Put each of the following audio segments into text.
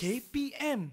KPM.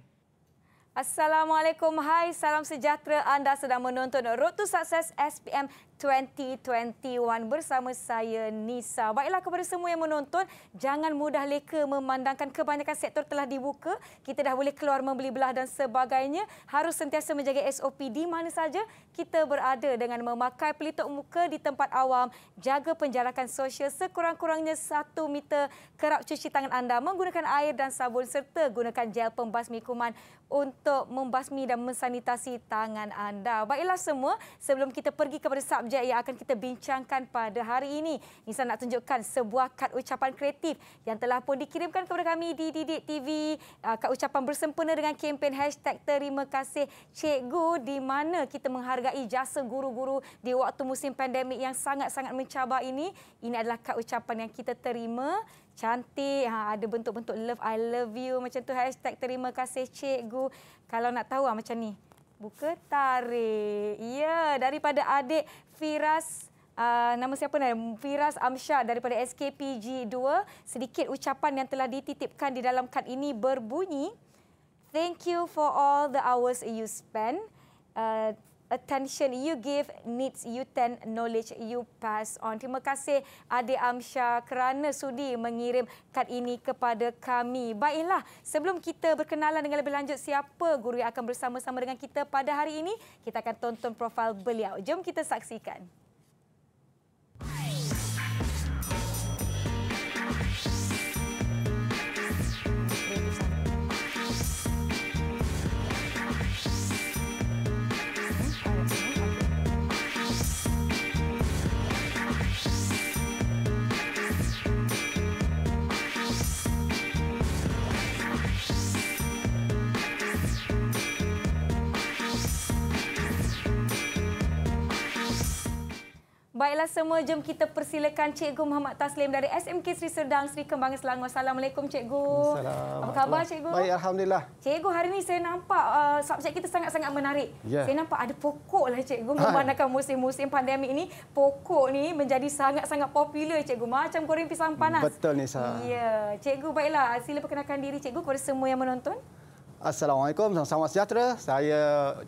Assalamualaikum. Hai, salam sejahtera. Anda sedang menonton Road to Success SPM 2021 bersama saya Nisa. Baiklah kepada semua yang menonton, jangan mudah leka memandangkan kebanyakan sektor telah dibuka. Kita dah boleh keluar membeli belah dan sebagainya. Harus sentiasa menjaga SOP di mana saja kita berada dengan memakai pelitup muka di tempat awam, jaga penjarakan sosial sekurang-kurangnya satu meter, kerap cuci tangan anda menggunakan air dan sabun serta gunakan gel pembasmi kuman untuk membasmi dan mensanitasi tangan anda. Baiklah semua, sebelum kita pergi kepada sub subjek yang akan kita bincangkan pada hari ini. Nisa nak tunjukkan sebuah kad ucapan kreatif yang telah pun dikirimkan kepada kami di Didik TV. Ah, kad ucapan bersempena dengan kempen hashtag terima kasih cikgu di mana kita menghargai jasa guru-guru di waktu musim pandemik yang sangat-sangat mencabar ini. Ini adalah kad ucapan yang kita terima cantik ha ada bentuk-bentuk love i love you macam tu hashtag terima kasih cikgu kalau nak tahu ah, macam ni Buka tarik. Ya, daripada adik Firas Uh, nama siapa ni? Firas Amsyah daripada SKPG2. Sedikit ucapan yang telah dititipkan di dalam kad ini berbunyi. Thank you for all the hours you spend. Uh, attention you give needs you ten knowledge you pass on. Terima kasih Ade Amsha kerana sudi mengirim kad ini kepada kami. Baiklah, sebelum kita berkenalan dengan lebih lanjut siapa guru yang akan bersama-sama dengan kita pada hari ini, kita akan tonton profil beliau. Jom kita saksikan. Baiklah semua, jom kita persilakan Cikgu Muhammad Taslim dari SMK Sri Sedang Sri Kembangan Selangor. Assalamualaikum Cikgu. Assalamualaikum. Apa khabar Cikgu? Baik, Alhamdulillah. Cikgu, hari ini saya nampak uh, subjek kita sangat-sangat menarik. Yeah. Saya nampak ada pokok lah Cikgu, ah. memandangkan musim-musim pandemik ini, pokok ni menjadi sangat-sangat popular Cikgu. Macam goreng pisang panas. Betul ni, Sa. Ya, Cikgu baiklah. Sila perkenalkan diri Cikgu kepada semua yang menonton. Assalamualaikum, selamat sejahtera. Saya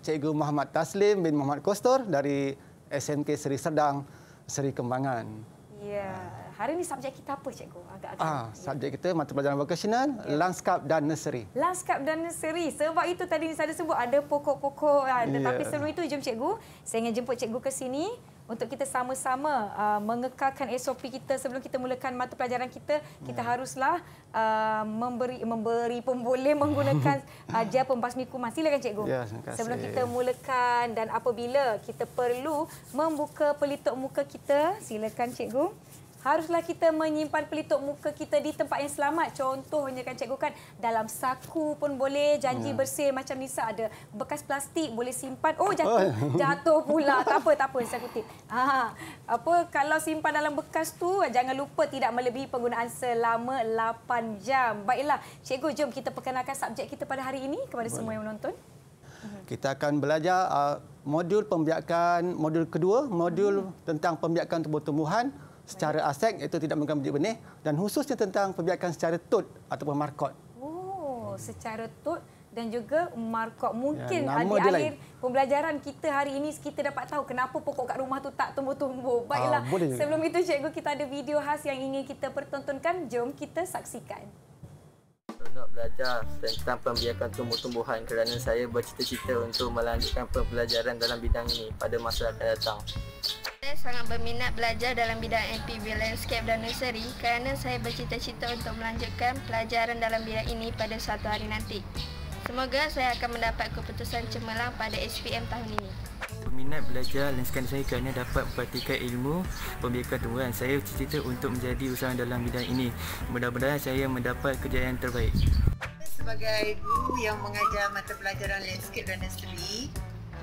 Cikgu Muhammad Taslim bin Muhammad Kostor dari SMK Seri Serdang, Seri Kembangan. Ya. Hari ini subjek kita apa, Cikgu? Agak-agak. Ah, ya. subjek kita mata pelajaran vocational, ya. landscape dan nursery. Landscape dan nursery. Sebab itu tadi saya sebut ada pokok-pokok. Ya. Tetapi sebelum itu, jom Cikgu. Saya ingin jemput Cikgu ke sini untuk kita sama-sama uh, mengekalkan SOP kita sebelum kita mulakan mata pelajaran kita kita hmm. haruslah uh, memberi memberi pun boleh menggunakan uh, gel pembasmi kuman silakan cikgu yeah, ya, sebelum kita mulakan dan apabila kita perlu membuka pelitup muka kita silakan cikgu haruslah kita menyimpan pelitup muka kita di tempat yang selamat. Contohnya kan cikgu kan dalam saku pun boleh janji ya. bersih macam Nisa ada bekas plastik boleh simpan. Oh jatuh. Jatuh pula. tak apa tak apa saya kutip. Ha apa kalau simpan dalam bekas tu jangan lupa tidak melebihi penggunaan selama 8 jam. Baiklah cikgu jom kita perkenalkan subjek kita pada hari ini kepada boleh. semua yang menonton. Hmm. Kita akan belajar uh, modul pembiakan modul kedua modul hmm. tentang pembiakan tumbuh-tumbuhan secara asek iaitu tidak mengganggu biji benih dan khususnya tentang pembiakan secara tut ataupun markot. Oh, secara tut dan juga markot mungkin ya, di akhir lain. pembelajaran kita hari ini kita dapat tahu kenapa pokok kat rumah tu tak tumbuh-tumbuh. Ah, Baiklah, ah, sebelum itu cikgu kita ada video khas yang ingin kita pertontonkan. Jom kita saksikan seronok belajar tentang pembiakan tumbuh-tumbuhan kerana saya bercita-cita untuk melanjutkan pembelajaran dalam bidang ini pada masa akan datang. Saya sangat berminat belajar dalam bidang MPB Landscape dan Nursery kerana saya bercita-cita untuk melanjutkan pelajaran dalam bidang ini pada suatu hari nanti. Semoga saya akan mendapat keputusan cemerlang pada SPM tahun ini minat belajar dan sekarang saya kerana dapat praktikan ilmu pembiakan Tuhan. Saya cita-cita untuk menjadi usaha dalam bidang ini. Mudah-mudahan saya mendapat yang terbaik. Sebagai guru yang mengajar mata pelajaran landscape dan nursery,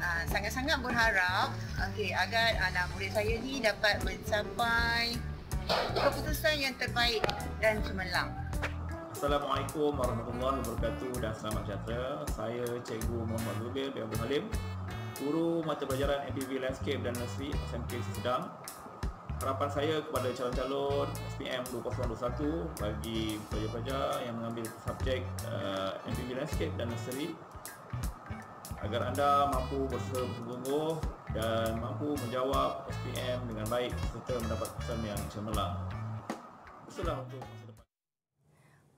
ah, sangat-sangat berharap okay, agar anak murid saya ni dapat mencapai keputusan yang terbaik dan cemerlang. Assalamualaikum warahmatullahi wabarakatuh dan selamat sejahtera. Saya Cikgu Muhammad Zubir bin Halim guru mata pelajaran MPV Landscape dan Nursery SMK Sedang. Harapan saya kepada calon-calon SPM 2021 bagi pelajar-pelajar yang mengambil subjek uh, eh, MPV Landscape dan Nursery agar anda mampu bersungguh-sungguh dan mampu menjawab SPM dengan baik serta mendapat kesan yang cemerlang. Bersalah untuk masa depan.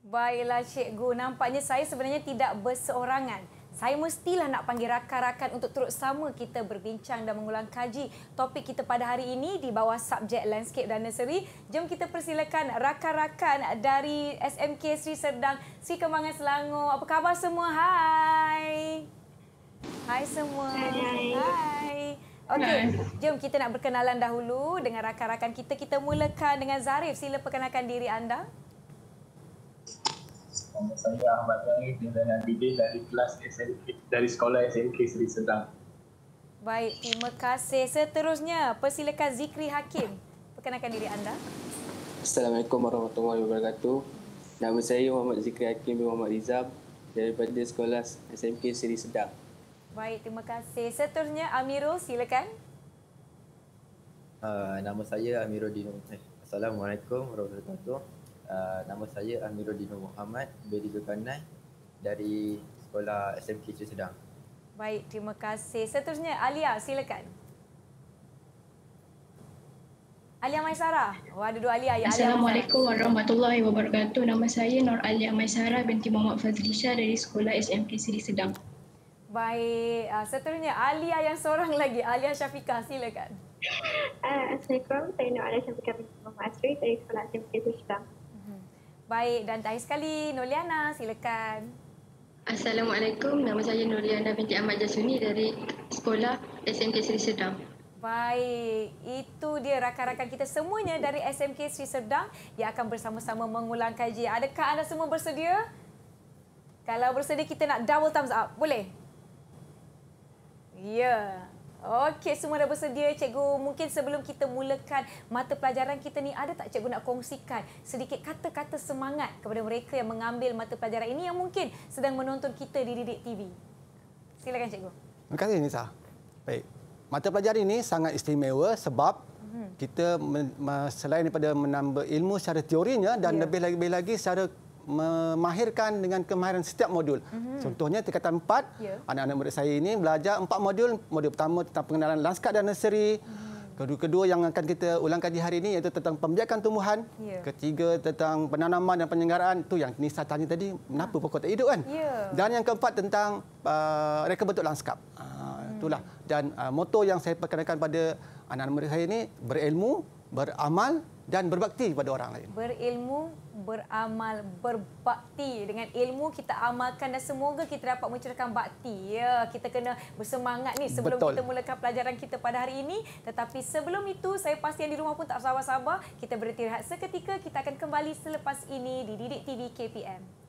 Baiklah Cikgu, nampaknya saya sebenarnya tidak berseorangan saya mestilah nak panggil rakan-rakan untuk terus sama kita berbincang dan mengulang kaji topik kita pada hari ini di bawah subjek landscape dan nursery. Jom kita persilakan rakan-rakan dari SMK Sri Serdang, Sri Kemangan Selangor. Apa khabar semua? Hai. Hai semua. Hai. Okey, jom kita nak berkenalan dahulu dengan rakan-rakan kita. Kita mulakan dengan Zarif. Sila perkenalkan diri anda. Nama saya Ahmad Zahid dengan Didin dari kelas SMK, dari sekolah SMK Seri Sedang. Baik, terima kasih. Seterusnya, persilakan Zikri Hakim. Perkenalkan diri anda. Assalamualaikum warahmatullahi wabarakatuh. Nama saya Muhammad Zikri Hakim bin Muhammad Rizab daripada sekolah SMK Seri Sedang. Baik, terima kasih. Seterusnya, Amirul, silakan. Uh, nama saya Amirul Dino. Eh, Assalamualaikum warahmatullahi wabarakatuh. Ah, nama saya Amiruddin Muhammad, Beliga Kanan dari Sekolah SMK Cik Sedang. Baik, terima kasih. Seterusnya, Alia, silakan. Alia Maisara. Oh, ada Alia. Ya, Assalamualaikum Alia warahmatullahi wabarakatuh. Nama saya Nur Alia Maisara binti Muhammad Fazlisha dari Sekolah SMK Seri Sedang. Baik. Ah, seterusnya, Alia yang seorang lagi. Alia Syafiqah, silakan. Ah, Assalamualaikum. Saya Nur Alia Syafiqah binti Muhammad Asri dari Sekolah SMK Seri Sedang. Baik dan terakhir sekali Noliana silakan. Assalamualaikum. Nama saya Noliana binti Ahmad Jasuni dari sekolah SMK Seri Sedang. Baik, itu dia rakan-rakan kita semuanya dari SMK Sri Sedang yang akan bersama-sama mengulang kaji. Adakah anda semua bersedia? Kalau bersedia, kita nak double thumbs up. Boleh? Ya. Yeah. Okey, semua dah bersedia cikgu. Mungkin sebelum kita mulakan mata pelajaran kita ni, ada tak cikgu nak kongsikan sedikit kata-kata semangat kepada mereka yang mengambil mata pelajaran ini yang mungkin sedang menonton kita di Didik TV? Silakan cikgu. Terima kasih Nisa. Baik. Mata pelajaran ini sangat istimewa sebab mhm. kita selain daripada menambah ilmu secara teorinya dan ya. lebih lagi lagi secara memahirkan dengan kemahiran setiap modul. Mm-hmm. Contohnya tingkatan 4, yeah. anak-anak murid saya ini belajar empat modul. Modul pertama tentang pengenalan lanskap dan nursery. Mm-hmm. Kedua-kedua yang akan kita ulang kaji hari ini iaitu tentang pembiakan tumbuhan. Yeah. Ketiga tentang penanaman dan penyenggaraan. Tu yang Nisa tanya tadi, kenapa ah. pokok tak hidup kan? Yeah. Dan yang keempat tentang uh, reka bentuk lanskap. Uh, mm-hmm. Itulah. Dan uh, ah, motor yang saya perkenalkan pada anak-anak murid saya ini, berilmu, beramal dan berbakti kepada orang lain. Berilmu, beramal, berbakti. Dengan ilmu kita amalkan dan semoga kita dapat mencerahkan bakti. Ya, kita kena bersemangat ni sebelum Betul. kita mulakan pelajaran kita pada hari ini. Tetapi sebelum itu, saya pasti yang di rumah pun tak sabar-sabar. Kita berhenti rehat seketika. Kita akan kembali selepas ini di Didik TV KPM.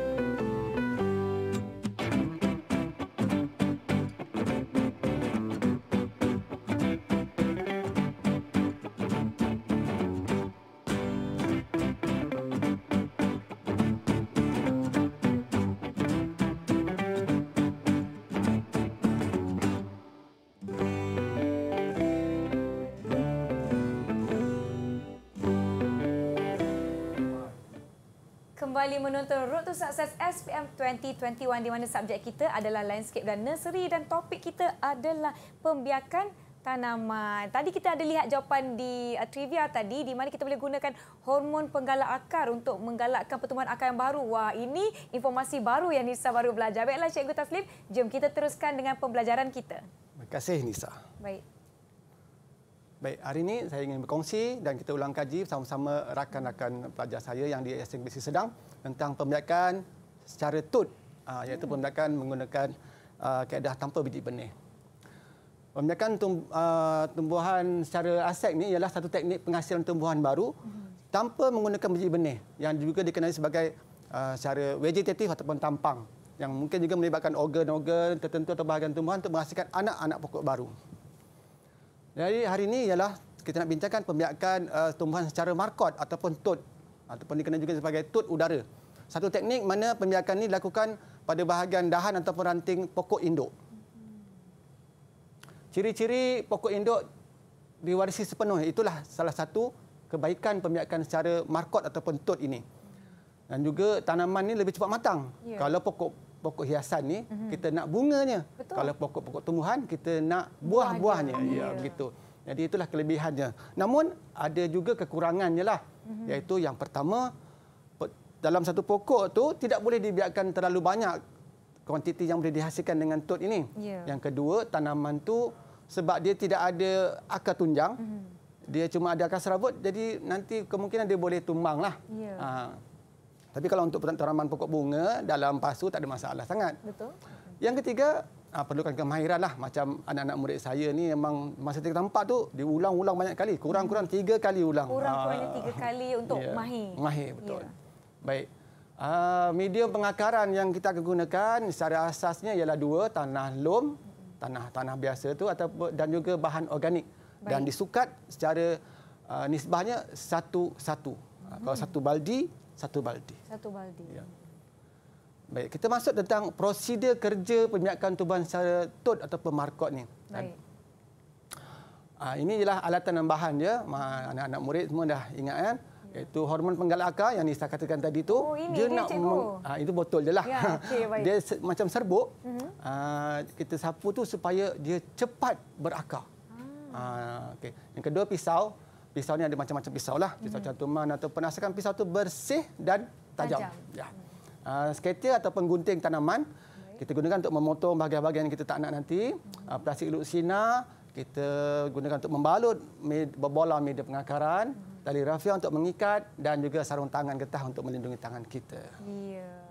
kembali menonton Road to Success SPM 2021 di mana subjek kita adalah landscape dan nursery dan topik kita adalah pembiakan tanaman. Tadi kita ada lihat jawapan di uh, trivia tadi di mana kita boleh gunakan hormon penggalak akar untuk menggalakkan pertumbuhan akar yang baru. Wah, ini informasi baru yang Nisa baru belajar. Baiklah Cikgu Taslim, jom kita teruskan dengan pembelajaran kita. Terima kasih Nisa. Baik. Baik, hari ini saya ingin berkongsi dan kita ulang kaji bersama-sama rakan-rakan pelajar saya yang di SMBC Sedang tentang pembelakan secara tut, ah, iaitu pembelakan menggunakan ah, keadaan tanpa biji benih. Pembelakan ah, tumbuhan secara asek ini ialah satu teknik penghasilan tumbuhan baru tanpa menggunakan biji benih yang juga dikenali sebagai secara vegetatif ataupun tampang yang mungkin juga melibatkan organ-organ tertentu atau bahagian tumbuhan untuk menghasilkan anak-anak pokok baru. Jadi hari ini ialah kita nak bincangkan pembiakan uh, tumbuhan secara markot ataupun tut ataupun dikenal juga sebagai tut udara. Satu teknik mana pembiakan ini dilakukan pada bahagian dahan ataupun ranting pokok induk. Ciri-ciri pokok induk diwarisi sepenuhnya itulah salah satu kebaikan pembiakan secara markot ataupun tut ini. Dan juga tanaman ini lebih cepat matang. Yeah. Kalau pokok pokok hiasan ni mm-hmm. kita nak bunganya Betul. kalau pokok-pokok tumbuhan kita nak buah-buahnya Buah ya, ya begitu jadi itulah kelebihannya namun ada juga kekurangannya lah mm-hmm. iaitu yang pertama dalam satu pokok tu tidak boleh dibiarkan terlalu banyak kuantiti yang boleh dihasilkan dengan tut ini yeah. yang kedua tanaman tu sebab dia tidak ada akar tunjang mm-hmm. dia cuma ada akar serabut jadi nanti kemungkinan dia boleh tumbang lah ya. ah, tapi kalau untuk tanaman pokok bunga dalam pasu tak ada masalah sangat. Betul. Yang ketiga, Ha, perlukan kemahiran lah. Macam anak-anak murid saya ni memang masa tiga tempat tu diulang-ulang banyak kali. Kurang-kurang hmm. tiga kali ulang. Kurang-kurangnya ah. tiga kali untuk yeah. mahir. Mahir, ya. betul. Yeah. Baik. Uh, ah, medium pengakaran yang kita akan gunakan secara asasnya ialah dua. Tanah lom, tanah tanah biasa tu atau dan juga bahan organik. Baik. Dan disukat secara uh, nisbahnya satu-satu. Hmm. Kalau satu baldi, satu baldi. Satu baldi. Ya. Baik, kita masuk tentang prosedur kerja penyiapkan tuban secara tot atau pemarkot ni. Kan? Baik. Ha, ini ialah alatan tambahan, bahan dia. Anak-anak murid semua dah ingat kan? Ya. Itu hormon penggalak akar yang saya katakan tadi tu. Oh, ini, dia ini nak cikgu. Ha, itu botol je lah. Ya, okay, dia macam serbuk. Uh -huh. ha, kita sapu tu supaya dia cepat berakar. Ah. Ha, ah, okay. Yang kedua, pisau pisau ni ada macam-macam pisau lah. Pisau hmm. cantuman atau penasakan pisau tu bersih dan tajam. tajam. Ya. Uh, ah, Skater ataupun gunting tanaman, kita gunakan untuk memotong bahagian-bahagian yang kita tak nak nanti. Uh, plastik luksina, kita gunakan untuk membalut bola media pengakaran. Hmm. Tali rafia untuk mengikat dan juga sarung tangan getah untuk melindungi tangan kita. Yeah.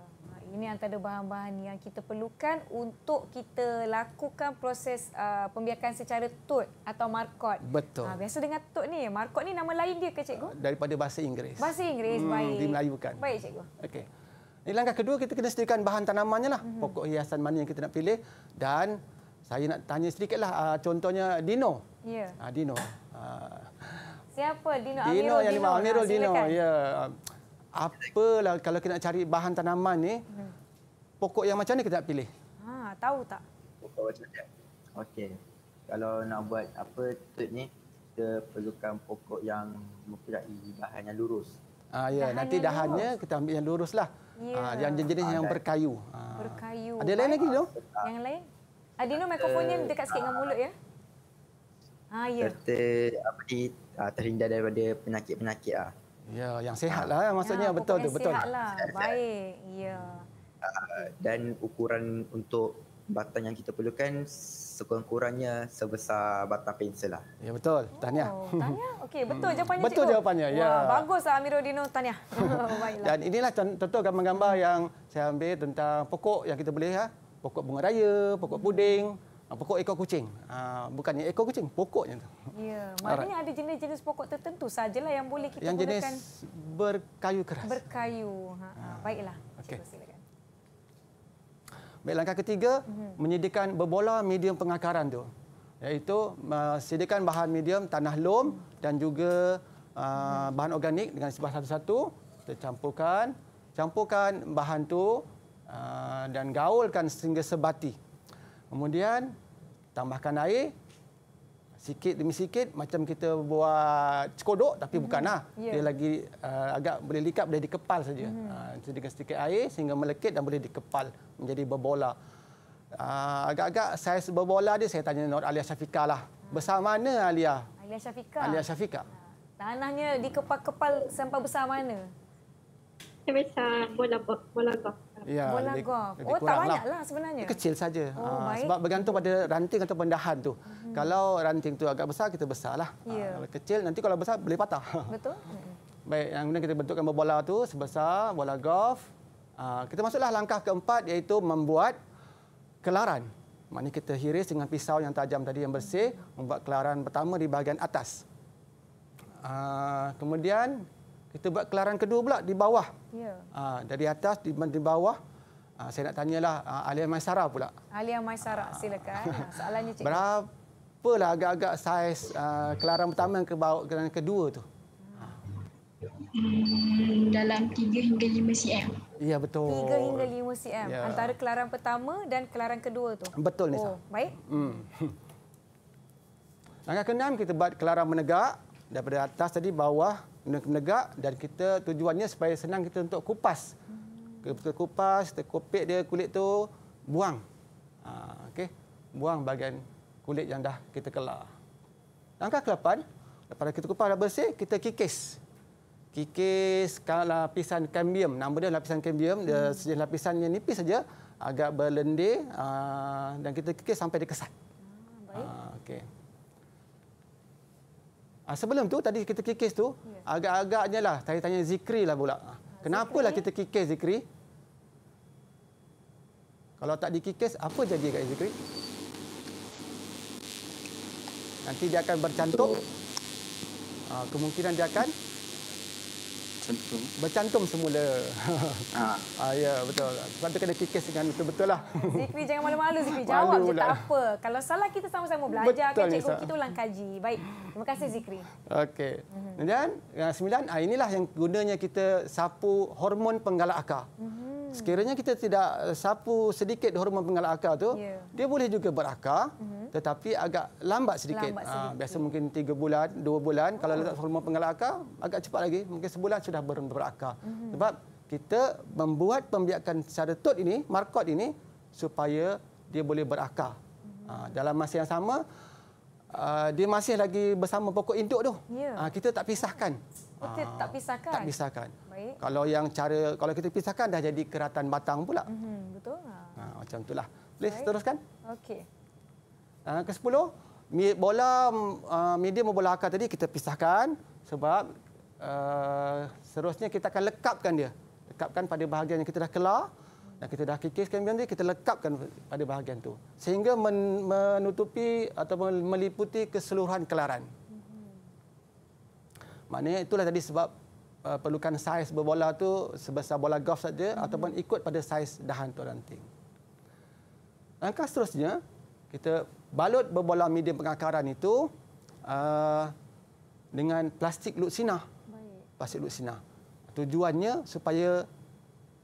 Ini antara bahan-bahan yang kita perlukan untuk kita lakukan proses uh, pembiakan secara tut atau markot. Betul. Ha, biasa dengan tut ni. Markot ni nama lain dia ke cikgu? Uh, daripada bahasa Inggeris. Bahasa Inggeris, hmm, baik. Dimelayukan. Baik cikgu. Okey. Ini langkah kedua kita kena sediakan bahan tanamannya lah. Hmm. Pokok hiasan mana yang kita nak pilih. Dan saya nak tanya sedikitlah uh, contohnya Dino. Ya. Yeah. Uh, Dino. Uh, Siapa Dino? Dino Amiro, yang Dino. Amirul Dino. Ya. Yeah. Apa lah kalau kita nak cari bahan tanaman ni, hmm. pokok yang macam ni kita nak pilih? Ha, tahu tak? Pokok macam ni. Okey. Kalau nak buat apa tut ni, kita perlukan pokok yang mempunyai bahan yang lurus. Ah, ya. Dahan Nanti dahannya lurus. kita ambil yang lurus lah. Ya. Ah, yang jenis-jenis ah, yang berkayu. Ah. Berkayu. Ada lain lagi, tu? yang lain? Adino, ah, mikrofonnya dekat sikit ah, dengan mulut, ya? Ah, ya. Serta apa ni, ah, terhindar daripada penyakit-penyakit. Ah. Ya, yang sehat lah ya, maksudnya ya, betul tu betul. Sehat lah. baik. Ya. Ah, dan ukuran untuk batang yang kita perlukan sekurang-kurangnya sebesar batang pensel lah. Ya betul. Tahniah. Oh, tahniah. Okey, betul hmm. jawapannya. Betul cikgu. jawapannya. Ya. Wah, baguslah Amiruddinu, tahniah. Oh, baiklah. Dan inilah contoh gambar-gambar yang saya ambil tentang pokok yang kita boleh ya. Pokok bunga raya, pokok puding. Hmm pokok ekor kucing. Ah, bukannya ekor kucing, pokoknya tu. Ya, maknanya ada jenis-jenis pokok tertentu sajalah yang boleh kita yang gunakan. Yang jenis berkayu keras. Berkayu. Ha, ah, ah, baiklah, okay. Baik, langkah ketiga, hmm. menyediakan berbola medium pengakaran tu. Iaitu sediakan bahan medium tanah loam dan juga hmm. bahan organik dengan sebah satu-satu. Kita campurkan, campurkan bahan tu dan gaulkan sehingga sebati. Kemudian tambahkan air sikit demi sikit macam kita buat cekodok tapi mm-hmm. bukanlah yeah. dia ya. lagi uh, agak boleh likap boleh dikepal saja mm-hmm. uh, dengan sedikit air sehingga melekit dan boleh dikepal menjadi berbola uh, agak-agak saiz berbola dia saya tanya Nur Alia Syafika lah hmm. besar mana Alia Alia Syafika Alia Syafika ah, tanahnya dikepal-kepal sampai besar mana Saya besar bola bola, bola. Ya, bola lebih, golf. Lebih oh, tak banyaklah lah sebenarnya. Kecil saja. Oh, ah, sebab bergantung pada ranting atau pendahan tu. Hmm. Kalau ranting tu agak besar kita besarlah. Ah, ya. Kalau kecil nanti kalau besar boleh patah. Betul. Baik, yang kemudian kita bentukkan bola tu sebesar bola golf. Ah, kita masuklah langkah keempat iaitu membuat kelaran. Maknanya kita hiris dengan pisau yang tajam tadi yang bersih, membuat kelaran pertama di bahagian atas. kemudian kita buat kelaran kedua pula di bawah. Ya. Aa, ah, dari atas di, di bawah. Aa, ah, saya nak tanyalah ah, Alia Maisara pula. Alia Maisara, Aa. silakan. Soalannya cikgu. Berapalah agak-agak saiz aa, kelaran pertama ke bawah kelaran kedua tu? Hmm, dalam 3 hingga 5 cm. Ya betul. 3 hingga 5 cm ya. antara kelaran pertama dan kelaran kedua tu. Betul ni. Oh, baik. Hmm. Langkah keenam kita buat kelaran menegak daripada atas tadi bawah menegak dan kita tujuannya supaya senang kita untuk kupas. Kita kupas, kita kopek dia kulit tu, buang. Ha, okay. Buang bahagian kulit yang dah kita kelar. Langkah ke-8, lepas kita kupas dah bersih, kita kikis. Kikis kalau lapisan kambium. Nama dia lapisan kambium, dia hmm. sejenis lapisan yang nipis saja, agak berlendir ha, dan kita kikis sampai dia kesat. Ah, baik. Ha, okay. Ha, sebelum tu tadi kita kikis tu ya. agak-agaknya lah saya tanya zikri lah pula. Ha, Kenapalah zikri. kita eh? kikis zikri? Kalau tak dikikis apa jadi kat zikri? Nanti dia akan bercantum Ha, kemungkinan dia akan Cantum. Bercantum semula. Ha. ah, ya, betul. Sebab tu kena kikis dengan betul-betul lah. Zikri, jangan malu-malu Zikri. Jawab Malu je, tak apa. Kalau salah kita sama-sama belajar, betul, kan, cikgu kita ulang kaji. Baik, terima kasih Zikri. Okey. Mm -hmm. Dan yang sembilan, ah, inilah yang gunanya kita sapu hormon penggalak akar. Mm -hmm. Sekiranya kita tidak sapu sedikit hormon pengalat akar tu, yeah. dia boleh juga berakar mhm. tetapi agak lambat sedikit. Lambat ah, sedikit. Ha, biasa ya. mungkin tiga bulan, dua bulan oh. kalau letak hormon pengalat akar, agak cepat lagi, mungkin sebulan sudah ber berakar. Mm-hmm. Sebab kita membuat pembiakan secara tut ini, markot ini supaya dia boleh berakar. Ha, dalam masa yang sama uh, dia masih lagi bersama pokok induk tu. Yeah. Ya. Ha, kita tak pisahkan. Yeah. Okey, oh, tak ah, pisahkan. Tak pisahkan. Baik. Kalau yang cara kalau kita pisahkan dah jadi keratan batang pula. Mm-hmm, betul. Ha. ha, macam itulah. Please Baik. teruskan. Okey. Ah ke sepuluh. bola ah, medium bola akar tadi kita pisahkan sebab uh, seterusnya kita akan lekapkan dia. Lekapkan pada bahagian yang kita dah kelar dan kita dah kikiskan benda kita lekapkan pada bahagian tu sehingga menutupi atau meliputi keseluruhan kelaran. Maknanya itulah tadi sebab uh, perlukan saiz berbola tu sebesar bola golf saja hmm. ataupun ikut pada saiz dahan tu ranting. Langkah seterusnya, kita balut berbola medium pengakaran itu uh, dengan plastik luksina. Baik. Plastik luksina. Tujuannya supaya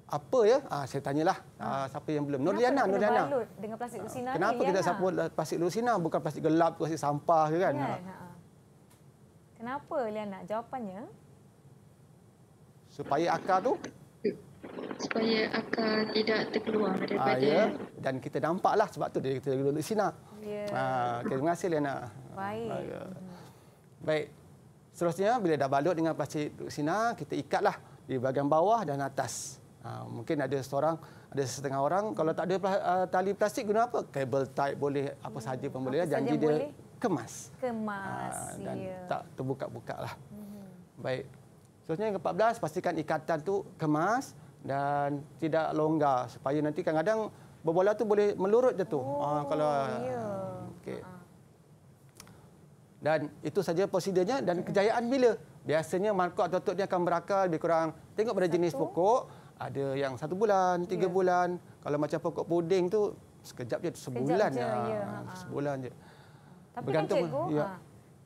apa ya? Ah, saya tanyalah ha. ah, siapa yang belum. Nurliana, Nurliana. Kenapa kita sapu plastik lusina bukan plastik gelap, plastik sampah kan? Yeah. Kan, ha. ha. Kenapa Liana? Jawapannya? Supaya akar tu? Supaya akar tidak terkeluar daripada... Ah, ya. Dan kita nampaklah sebab tu dia kata dia duduk sini. Ya. Ah, terima kasih Liana. Ah. Baik. Ah, ya. Baik. Seterusnya, bila dah balut dengan plastik duduk sini, kita ikatlah di bahagian bawah dan atas. Ah, mungkin ada seorang ada setengah orang kalau tak ada uh, tali plastik guna apa? Kabel tie boleh apa sahaja pun boleh. Lah. Janji dia boleh kemas. Kemas, ha, Dan yeah. tak terbuka-buka. lah. -hmm. Baik. Seterusnya yang ke-14, pastikan ikatan tu kemas dan tidak longgar. Supaya nanti kadang-kadang berbola tu boleh melurut je tu. Ah, oh, ha, kalau, yeah. okay. uh -huh. Dan itu saja prosedurnya dan kejayaan bila? Biasanya markup atau tutup dia akan berakal lebih kurang. Tengok pada jenis satu. pokok. Ada yang satu bulan, tiga yeah. bulan. Kalau macam pokok puding tu sekejap je, sebulan. Sekejap je, ya. Ya. Sebulan je. Uh -huh. Tapi kan bergantung kan cikgu, lah. ya. Ha.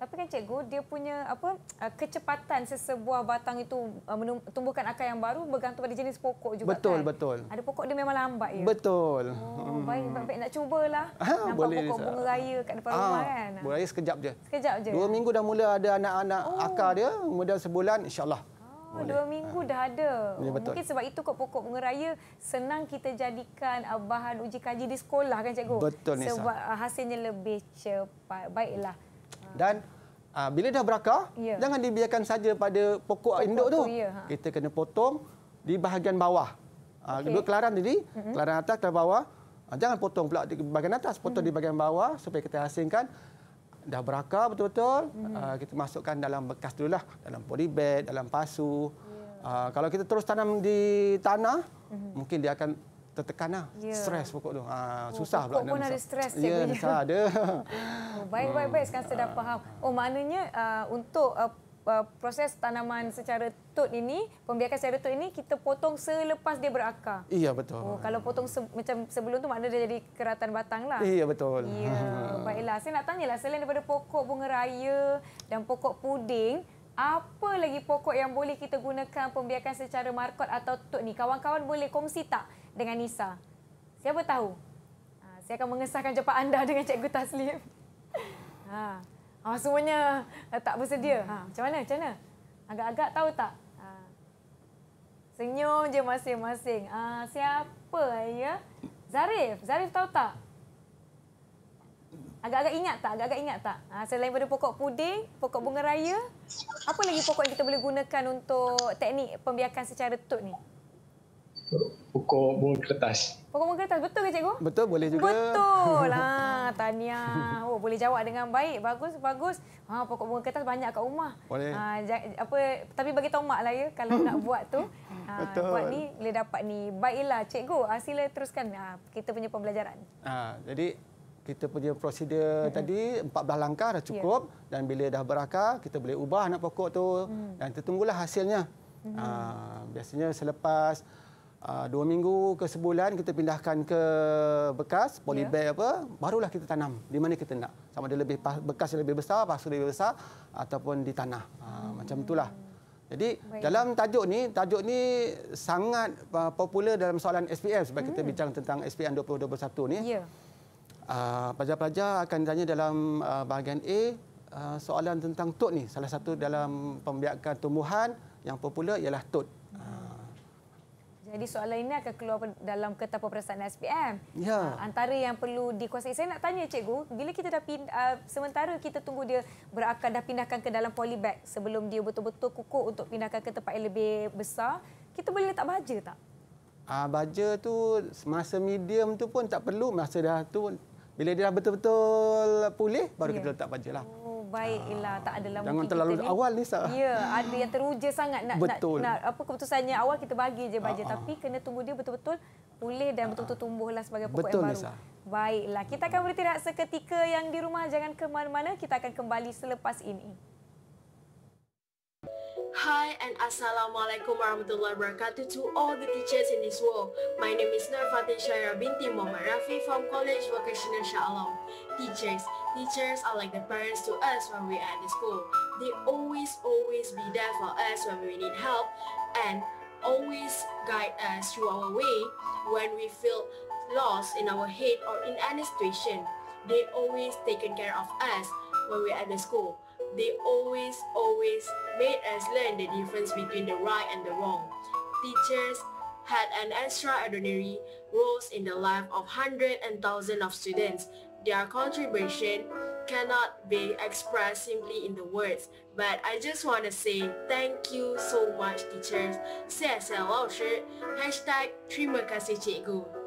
Tapi kan cikgu, dia punya apa uh, kecepatan sesebuah batang itu uh, tumbuhkan akar yang baru bergantung pada jenis pokok juga betul, kan? Betul, betul. Ada pokok dia memang lambat ya? Betul. Oh, hmm. baik, baik, baik, nak cubalah. Ha, Nampak boleh pokok bunga raya kat depan ha, rumah kan? Bunga raya sekejap je. Sekejap je? Dua minggu dah mula ada anak-anak oh. akar dia. Kemudian sebulan, insyaAllah Oh, dua minggu ha. dah ada. Ya, Mungkin sebab itu kot pokok bunga raya senang kita jadikan uh, bahan uji kaji di sekolah kan cikgu? Betul Nisa. Sebab uh, hasilnya lebih cepat. Baiklah. Dan uh, bila dah berakar, ya. jangan dibiarkan saja pada pokok, pokok induk tu. ya, ha. Kita kena potong di bahagian bawah. Uh, okay. Dua kelaran tadi, kelaran atas, kelaran bawah. Uh, jangan potong pula di bahagian atas, potong mm -hmm. di bahagian bawah supaya kita hasilkan dah beraka betul-betul, mm -hmm. uh, kita masukkan dalam bekas dulu lah. Dalam polybag, dalam pasu. Yeah. Uh, kalau kita terus tanam di tanah, mm -hmm. mungkin dia akan tertekan lah. Yeah. Stres pokok tu. Ha, susah pula. Pokok pun ada stres. Ya, yeah, ada. Baik-baik, oh, sekarang saya dah faham. Oh, maknanya uh, untuk... Uh, uh, proses tanaman secara tut ini, pembiakan secara tut ini kita potong selepas dia berakar. Iya betul. Oh, kalau potong se macam sebelum tu makna dia jadi keratan batang lah. Iya betul. Iya. Baiklah, saya nak tanyalah selain daripada pokok bunga raya dan pokok puding, apa lagi pokok yang boleh kita gunakan pembiakan secara markot atau tut ni? Kawan-kawan boleh kongsi tak dengan Nisa? Siapa tahu? Ha, saya akan mengesahkan jawapan anda dengan Cikgu Taslim. Ha. Ah, semuanya eh, tak bersedia. Hmm. Ha, macam mana? Macam mana? Agak-agak tahu tak? Ha. Senyum je masing-masing. Ah, siapa ya? Zarif. Zarif tahu tak? Agak-agak ingat tak? Agak-agak ingat tak? Ha, selain daripada pokok puding, pokok bunga raya, apa lagi pokok yang kita boleh gunakan untuk teknik pembiakan secara tut ni? pokok bunga kertas. Pokok bunga kertas, betul ke cikgu? Betul, boleh juga. Betul. lah, Tania. Oh, boleh jawab dengan baik. Bagus, bagus. Ha, pokok bunga kertas banyak kat rumah. Boleh. Ha, apa, tapi bagi tomak lah ya, kalau nak buat tu. Ha, betul. Buat ni, boleh dapat ni. Baiklah, cikgu. Ha, sila teruskan ha, kita punya pembelajaran. Ha, jadi, kita punya prosedur hmm. tadi 14 langkah dah cukup yeah. dan bila dah berakar kita boleh ubah anak pokok tu hmm. dan kita tunggulah hasilnya. Hmm. Ha, biasanya selepas Ah, dua minggu ke sebulan kita pindahkan ke bekas polybag ya. yeah. apa barulah kita tanam di mana kita nak sama ada lebih bekas yang lebih besar pasu lebih besar ataupun di tanah ah, hmm. macam itulah jadi Baik. dalam tajuk ni tajuk ni sangat ah, popular dalam soalan SPM sebab hmm. kita bincang tentang SPM 2021 ni ya yeah. uh, pelajar akan tanya dalam uh, bahagian A uh, soalan tentang tot ni salah satu dalam pembiakan tumbuhan yang popular ialah tot jadi soalan ini akan keluar dalam ketapa perasaan SPM. Ya. Ah, antara yang perlu dikuasai. Saya nak tanya cikgu, bila kita dah pindah, uh, sementara kita tunggu dia berakar dah pindahkan ke dalam polybag sebelum dia betul-betul kukuh untuk pindahkan ke tempat yang lebih besar, kita boleh letak baja tak? Ah uh, baja tu masa medium tu pun tak perlu masa dah tu bila dia dah betul-betul pulih baru ya. kita letak baja lah. Oh terbaik ha. lah tak adalah jangan terlalu kita awal ni sah ya ada yang teruja sangat nak, nak nak apa keputusannya awal kita bagi je bajet ha. tapi kena tunggu dia betul-betul pulih dan ah, betul-betul tumbuhlah sebagai pokok betul, yang baru Lisa. baiklah kita akan beritirak seketika yang di rumah jangan ke mana-mana kita akan kembali selepas ini Hi and Assalamualaikum warahmatullahi wabarakatuh to all the teachers in this world. My name is Nur Fatin Syaira binti Muhammad Rafi from College Vocational Sha'alam. Teachers, teachers are like the parents to us when we're at the school. They always, always be there for us when we need help and always guide us through our way when we feel lost in our head or in any situation. They always taken care of us when we're at the school. They always, always made us learn the difference between the right and the wrong. Teachers had an extraordinary role in the life of hundreds and thousands of students their contribution cannot be expressed simply in the words. But I just want to say thank you so much teachers. CSL 老师 Hashtag terima kasih cikgu.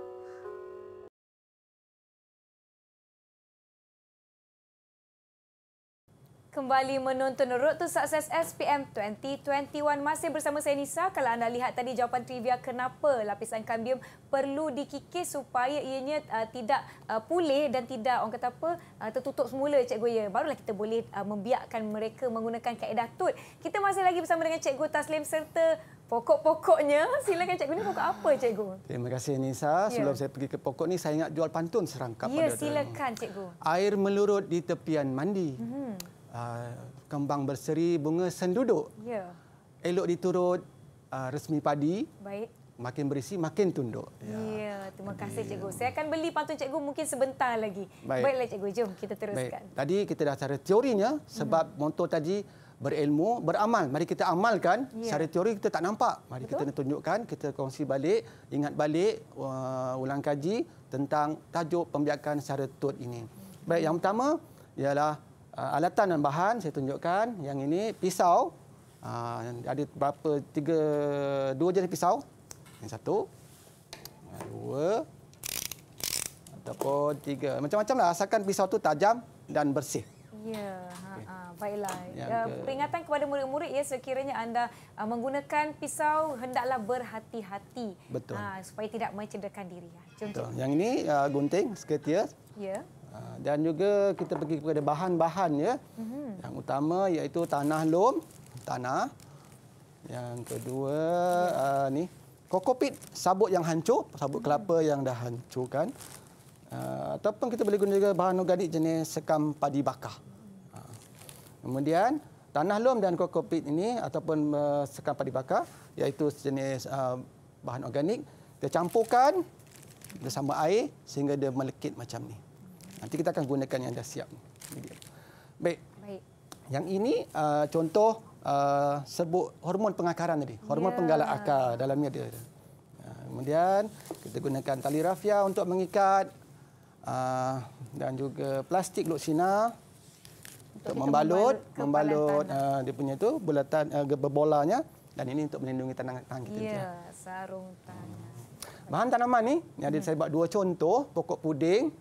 kembali menonton Road to Success SPM 2021. Masih bersama saya Nisa. Kalau anda lihat tadi jawapan trivia kenapa lapisan kambium perlu dikikis supaya ianya uh, tidak uh, pulih dan tidak orang kata apa uh, tertutup semula cikgu ya. Barulah kita boleh uh, membiarkan mereka menggunakan kaedah tut. Kita masih lagi bersama dengan cikgu Taslim serta pokok-pokoknya. Silakan cikgu ni pokok apa cikgu? Terima kasih Nisa. Ya. Sebelum ya. saya pergi ke pokok ni saya ingat jual pantun serangkap ya, pada. Ya silakan cikgu. Air melurut di tepian mandi. Mhm. Ah, kembang berseri, bunga senduduk. Ya. Elok diturut uh, resmi padi. Baik. Makin berisi, makin tunduk. Ya, ya terima kasih Cikgu. Saya akan beli pantun Cikgu mungkin sebentar lagi. Baik. Baiklah Cikgu, jom kita teruskan. Baik. Tadi kita dah cari teorinya sebab hmm. montor tadi berilmu, beramal. Mari kita amalkan. Ya. Secara teori kita tak nampak. Mari Betul? kita tunjukkan, kita kongsi balik, ingat balik, uh, ulang kaji tentang tajuk pembiakan secara tut ini. Baik, yang pertama ialah uh, alatan dan bahan saya tunjukkan yang ini pisau uh, ada berapa tiga dua jenis pisau yang satu dua ataupun tiga macam-macam lah asalkan pisau tu tajam dan bersih ya ha, okay. Ha, baiklah. Eh, ke... Peringatan kepada murid-murid ya sekiranya anda ah, menggunakan pisau hendaklah berhati-hati. Betul. Ha, supaya tidak mencederakan diri. Ya, jom, Betul. Jom. Yang ini gunting seketia. Ya. Ha, dan juga kita pergi kepada bahan-bahan ya. Mm-hmm. Yang utama iaitu tanah lom, tanah. Yang kedua yeah. Ya. uh, ni kokopit sabut yang hancur, sabut mm-hmm. kelapa yang dah hancur kan. Uh, ah, ataupun kita boleh guna juga bahan organik jenis sekam padi bakar. Ah. Kemudian tanah lom dan kokopit ini ataupun uh, sekam padi bakar iaitu jenis uh, bahan organik kita campurkan bersama air sehingga dia melekit macam ni. Nanti kita akan gunakan yang dah siap. Baik. Baik. Yang ini uh, contoh uh, serbuk hormon pengakaran tadi. Hormon yeah. penggalak akar dalamnya ada. Uh, kemudian kita gunakan tali rafia untuk mengikat. Uh, dan juga plastik loksina. Untuk, untuk membalut. Membalut uh, dia punya itu bulatan uh, berbolanya. Dan ini untuk melindungi tanaman kita. Ya, ya, sarung tanaman. Bahan tanaman ni. ini ada hmm. saya buat dua contoh. Pokok puding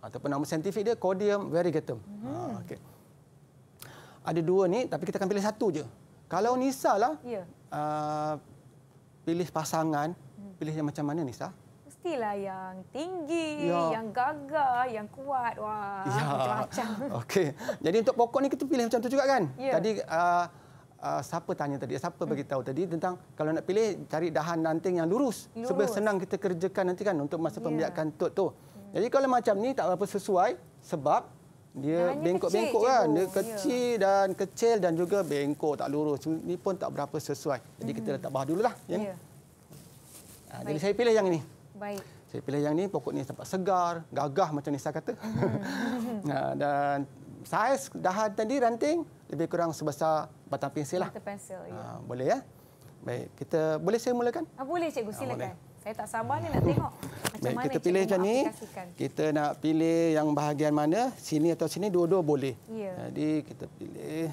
ataupun nama saintifik dia Codium variegatum. Hmm. Ha, ah, okay. Ada dua ni tapi kita akan pilih satu je. Kalau Nisa lah yeah. Ya. uh, pilih pasangan, hmm. pilih yang macam mana Nisa? Mestilah yang tinggi, ya. yang gagah, yang kuat. Wah, ya. macam-macam. Okay. Jadi untuk pokok ni kita pilih macam tu juga kan? Yeah. Tadi uh, Uh, siapa tanya tadi? Siapa hmm. bagi tahu tadi tentang kalau nak pilih cari dahan ranting yang lurus. lurus. Sebab senang kita kerjakan nanti kan untuk masa ya. pembiakan yeah. tu. Hmm. Jadi kalau macam ni tak berapa sesuai sebab dia bengkok-bengkok kan. Dia kecil ya. dan kecil dan juga bengkok tak lurus. Ini pun tak berapa sesuai. Jadi kita hmm. letak bahan dululah. Ya. Ya. Ha, jadi saya pilih yang ini. Baik. Saya pilih yang ini. Pokok ini tampak segar, gagah macam Nisa kata. Hmm. ha, dan saiz dahan tadi ranting lebih kurang sebesar batang pensil. Lah. Batang pensil, ya. Ha, boleh ya. Baik, kita boleh saya mulakan? Ha, boleh, Cikgu. Ah, Silakan. Ha, boleh. Saya tak sabar ni nak tengok macam Baik, mana kita pilih macam ni. Kita nak pilih yang bahagian mana? Sini atau sini? Dua-dua boleh. Ya. Jadi kita pilih.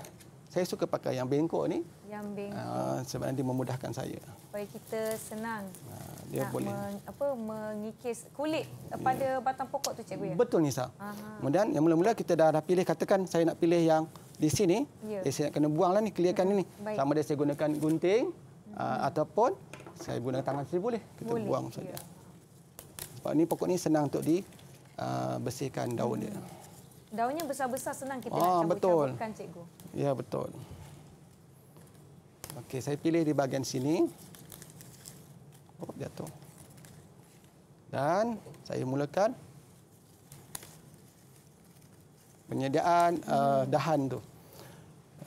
Saya suka pakai yang bengkok ni. Yang bengkok. Ah, sebab nanti memudahkan saya. Baik kita senang. Ah, dia nak boleh. Men, apa mengikis kulit ya. pada batang pokok tu cikgu ya. Betul Nisa. Kemudian yang mula-mula kita dah dah pilih katakan saya nak pilih yang di sini. Ya. Eh, saya nak kena buanglah ni, clearkan ya. Hmm, ini. Sama ada saya gunakan gunting ya. ataupun saya guna tangan saja boleh. Kita boleh. buang saja. Ya. Yeah. Sebab ini pokok ni senang untuk dibersihkan uh, daun hmm. dia. Daunnya besar-besar senang kita ah, nak cabut-cabutkan, Cikgu. Ya, betul. Okey, saya pilih di bahagian sini. Oh, jatuh. Dan saya mulakan penyediaan uh, hmm. uh, dahan tu.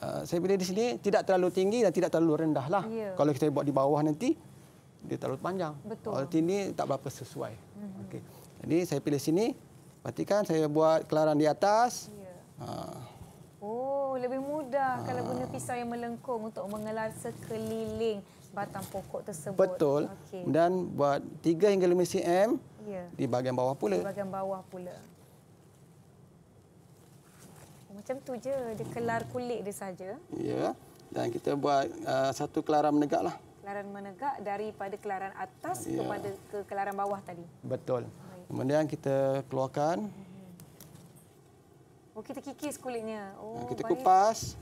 Uh, saya pilih di sini tidak terlalu tinggi dan tidak terlalu rendah lah. Yeah. Kalau kita buat di bawah nanti dia terlalu panjang. Betul. Alti ini tak berapa sesuai. Mm-hmm. Okey. Jadi saya pilih sini. Perhatikan saya buat kelaran di atas. Ya. Yeah. Ha. Oh, lebih mudah Haa. kalau guna pisau yang melengkung untuk mengelar sekeliling batang pokok tersebut. Betul. Okay. Dan buat 3 hingga 5 cm yeah. di bahagian bawah pula. Di bahagian bawah pula. Oh, macam tu je, dia kelar kulit dia saja. Ya. Yeah. Dan kita buat uh, satu kelaran menegaklah. lah kelaran menegak daripada kelaran atas ya. kepada ke kelaran bawah tadi. Betul. Baik. Kemudian kita keluarkan. Mm-hmm. Oh kita kikis kulitnya. Oh kita baik. kupas.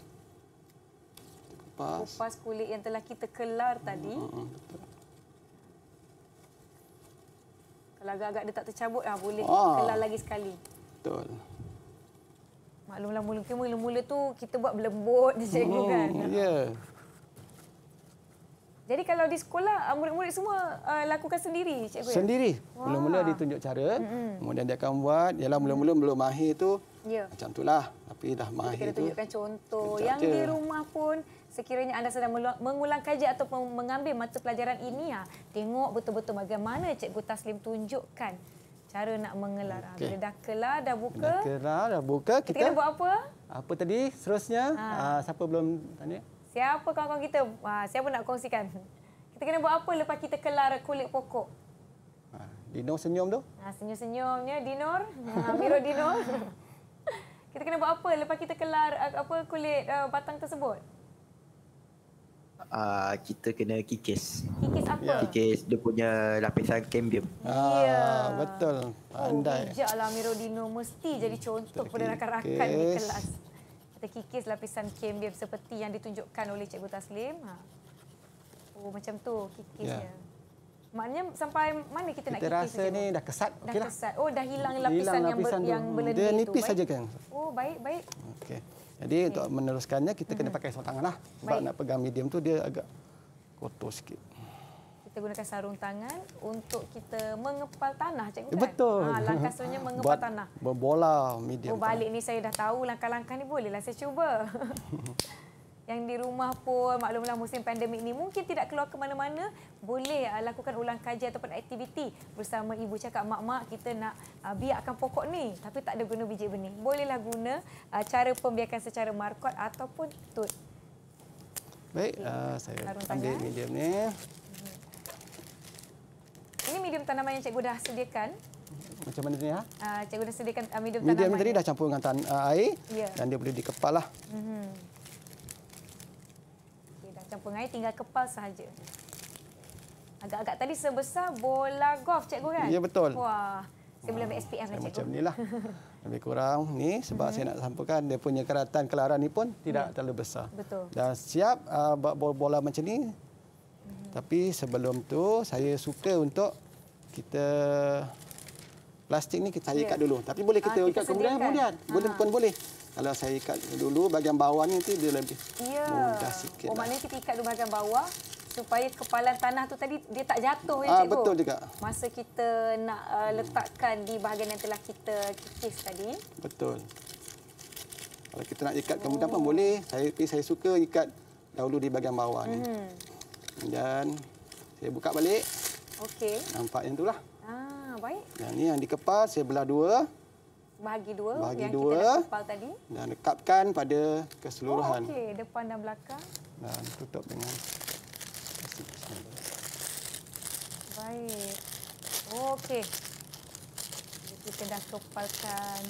kupas. kulit yang telah kita kelar tadi. Hmm, Kalau agak-agak dia tak tercabut ah boleh ah. kelar lagi sekali. Betul. Maklumlah mula-mula mula tu kita buat berlembut je cikgu hmm, kan. Ya. Yeah. Jadi kalau di sekolah ah, murid-murid semua uh, lakukan sendiri cikgu. Sendiri. Mula-mula ditunjuk cara, mm-hmm. kemudian dia akan buat. Ialah mula-mula belum mahir tu. Yeah. Macam itulah. Tapi dah mahir kita tu. tunjukkan contoh yang je. di rumah pun sekiranya anda sedang mengulang kaji atau mengambil mata pelajaran ini ya, tengok betul-betul bagaimana cikgu Taslim tunjukkan cara nak mengelar. Okay. Bila dah kelar dah buka. Bila dah kelar dah buka kita, kita kena buat apa? Apa tadi? Seterusnya ha. siapa belum tanya? Siapa kawan-kawan kita? Ha, siapa nak kongsikan? Kita kena buat apa lepas kita kelar kulit pokok? Ha, Dino senyum tu? Ha, senyum-senyumnya Dinor, ha, Miro Dinor. kita kena buat apa lepas kita kelar apa kulit uh, batang tersebut? Uh, kita kena kikis. Kikis apa? Yeah. Kikis dia punya lapisan cambium. Ah, yeah. betul. Pandai. Oh, bijaklah Mirodino. Mesti jadi contoh kita pada rakan-rakan di kelas. Kita kikis lapisan kembium seperti yang ditunjukkan oleh Cikgu Taslim. Ha. Oh, macam tu kikisnya. ya. Maknanya sampai mana kita, kita nak kikis? Kita rasa ni dah kesat. Dah okay kesat. Oh, dah hilang lapisan, hilang lapisan yang, yang berlendir tu. Dia nipis saja kan? Oh, baik, baik. Okay, Jadi okay. untuk meneruskannya, kita kena pakai sarung tangan lah. Sebab baik. nak pegang medium tu dia agak kotor sikit kita gunakan sarung tangan untuk kita mengepal tanah cikgu kan? Betul. Ha, langkah selanjutnya mengepal Buat tanah. Berbola medium. Oh, balik ni saya dah tahu langkah-langkah ni bolehlah saya cuba. Yang di rumah pun maklumlah musim pandemik ni mungkin tidak keluar ke mana-mana. Boleh uh, lakukan ulang kaji ataupun aktiviti bersama ibu cakap mak-mak kita nak uh, biarkan pokok ni. Tapi tak ada guna biji benih. Bolehlah guna uh, cara pembiakan secara markot ataupun tut. Baik, okay. uh, saya ambil medium ni. Ini medium tanaman yang cikgu dah sediakan. Macam mana ni ha? Uh, cikgu dah sediakan uh, medium tanaman. Medium tadi dah campur dengan tan ah, air yeah. dan dia boleh dikepal lah. Mm-hmm. Okay, dah campur dengan air tinggal kepal sahaja. Agak-agak tadi sebesar bola golf cikgu kan? Ya yeah, betul. Wah. Saya boleh ambil SPM lah, Macam ni lah. Lebih kurang ni sebab hmm saya nak sampaikan dia punya keratan kelaran ni pun tidak yeah. terlalu besar. Betul. Dan siap uh, bola macam ni tapi sebelum tu saya suka untuk kita plastik ni kita saya ikat dulu. Tapi boleh kita, ha, kita ikat kemudian kemudian. Ha. Boleh ah. pun boleh. Kalau saya ikat dulu bahagian bawah ni nanti dia lebih ya. mudah sikit. Oh, lah. maknanya kita ikat dulu bahagian bawah supaya kepala tanah tu tadi dia tak jatuh ya ha, cikgu. betul juga. Masa kita nak uh, hmm. letakkan di bahagian yang telah kita kikis tadi. Betul. Kalau kita nak ikat oh. kemudian hmm. pun boleh. Saya saya suka ikat dahulu di bahagian bawah hmm. ni. Mhm. Dan saya buka balik. Okey. Nampak yang itulah. Ah, baik. Dan ni yang dikepal saya belah dua. Bahagi dua Bahagi yang dua. kita kepal tadi. Dan dekatkan pada keseluruhan. Oh, Okey, depan dan belakang. Dan tutup dengan plastik Baik. Okey. Jadi Kita dah kepalkan.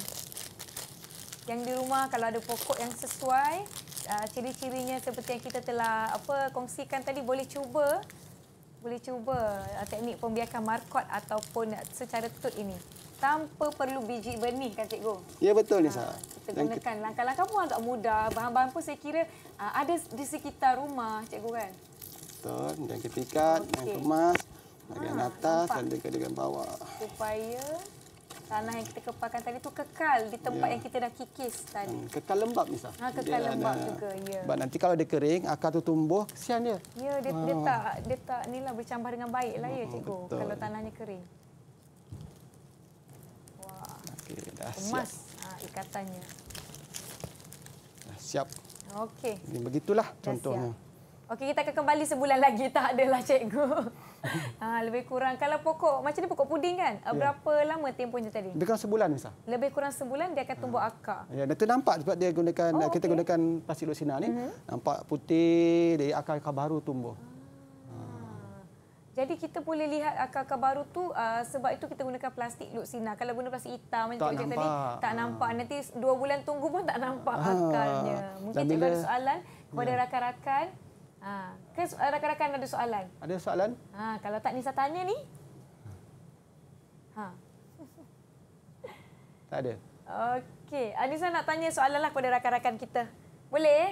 Yang di rumah kalau ada pokok yang sesuai, uh, ciri-cirinya seperti yang kita telah apa kongsikan tadi boleh cuba boleh cuba uh, teknik pembiakan markot ataupun secara tut ini tanpa perlu biji benih kan cikgu. Ya betul Nisa. Uh, kita gunakan langkah-langkah pun agak mudah. Bahan-bahan pun saya kira uh, ada di sekitar rumah cikgu kan. Betul. Dan ketika okay. yang kemas bagian ha, ah, atas nampak. dan dekat dengan bawah. Supaya tanah yang kita kepalkan tadi tu kekal di tempat ya. yang kita dah kikis tadi. Hmm, kekal lembap ni sah. Ha, kekal dia lembap juga, ya. Sebab nanti kalau dia kering, akar tu tumbuh, kesian dia. Ya, dia, ha. dia ah. tak dia tak nilah bercambah dengan baik lah ya, hmm, cikgu. Betul. Kalau tanahnya kering. Wah. Okey, dah Kemas. siap. Ha, ikatannya. Dah siap. Okey. Begitulah contohnya. Siap. Okey, kita akan kembali sebulan lagi. Tak adalah, cikgu. ha, lebih kurang. Kalau pokok, macam ni pokok puding kan? Ah, ya. Berapa lama tempohnya tadi? Lebih kurang sebulan, Nisa. Lebih kurang sebulan, dia akan tumbuh ah. akar. Ya, yeah, itu nampak sebab dia gunakan, oh, okay. kita gunakan plastik lusina ni. Mm -hmm. Nampak putih, dia akar-akar baru tumbuh. Jadi kita boleh lihat akar-akar baru tu uh, sebab itu kita gunakan plastik luksina. Kalau guna plastik hitam macam tadi, tak nampak. Nanti dua bulan tunggu pun tak nampak akarnya. Mungkin juga ada soalan kepada ya. rakan-rakan. Ya. Ha. Ke kan rakan-rakan ada soalan? Ada soalan? Ha. Kalau tak Nisa tanya ni. Ha. Tak ada. Okey. Anissa ah, nak tanya soalan lah kepada rakan-rakan kita. Boleh? Eh?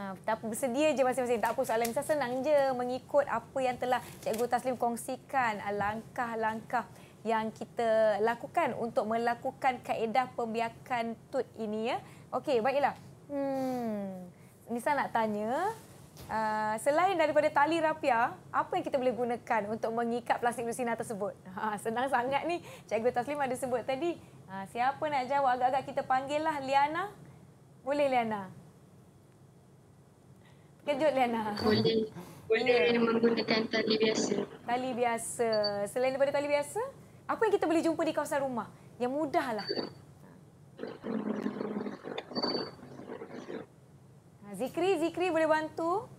Ha, tak apa, bersedia je masing-masing. Tak apa, soalan Anissa senang je mengikut apa yang telah Cikgu Taslim kongsikan. Langkah-langkah yang kita lakukan untuk melakukan kaedah pembiakan tut ini. ya. Okey, baiklah. Hmm. Anissa nak tanya. Uh, selain daripada tali rapia, apa yang kita boleh gunakan untuk mengikat plastik lusina tersebut? Ha, senang sangat ni. Cikgu Taslim ada sebut tadi. Ha, siapa nak jawab? Agak-agak kita panggil lah Liana. Boleh Liana? Kejut Liana. Boleh. Boleh yeah. menggunakan tali biasa. Tali biasa. Selain daripada tali biasa, apa yang kita boleh jumpa di kawasan rumah? Yang mudahlah. Zikri, Zikri boleh bantu?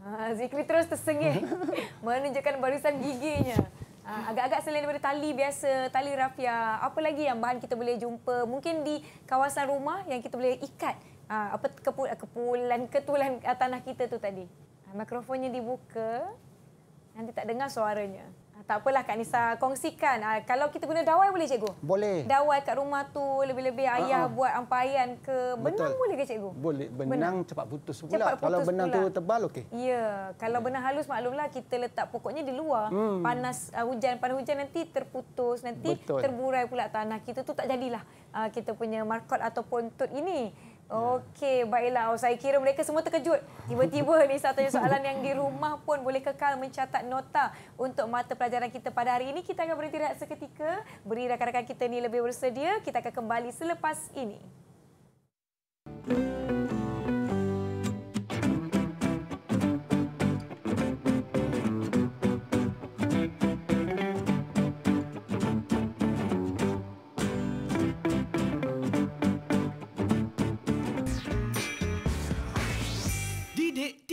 Ah, Zikri terus tersengih. Menunjukkan barisan giginya. Ah, agak-agak selain daripada tali biasa, tali rafia, apa lagi yang bahan kita boleh jumpa? Mungkin di kawasan rumah yang kita boleh ikat ah, apa kepulan ketulan tanah kita tu tadi. Mikrofonnya dibuka. Nanti tak dengar suaranya. Tak apalah Kak Nisa kongsikan. Uh, kalau kita guna dawai boleh cikgu? Boleh. Dawai kat rumah tu lebih-lebih uh ah, -huh. ayah ah. buat ampaian ke benang Betul. boleh ke cikgu? Boleh. Benang, benang. cepat putus pula. Cepat putus kalau benang pula. tu tebal okey. Ya, yeah. kalau ya. benang halus maklumlah kita letak pokoknya di luar. Hmm. Panas uh, hujan panas hujan nanti terputus, nanti Betul. terburai pula tanah kita tu tak jadilah uh, kita punya markot ataupun tut ini. Ya. Okey, baiklah. Oh, saya kira mereka semua terkejut. Tiba-tiba ni satu soalan yang di rumah pun boleh kekal mencatat nota untuk mata pelajaran kita pada hari ini. Kita akan berhenti rehat seketika. Beri rakan-rakan kita ni lebih bersedia. Kita akan kembali selepas ini.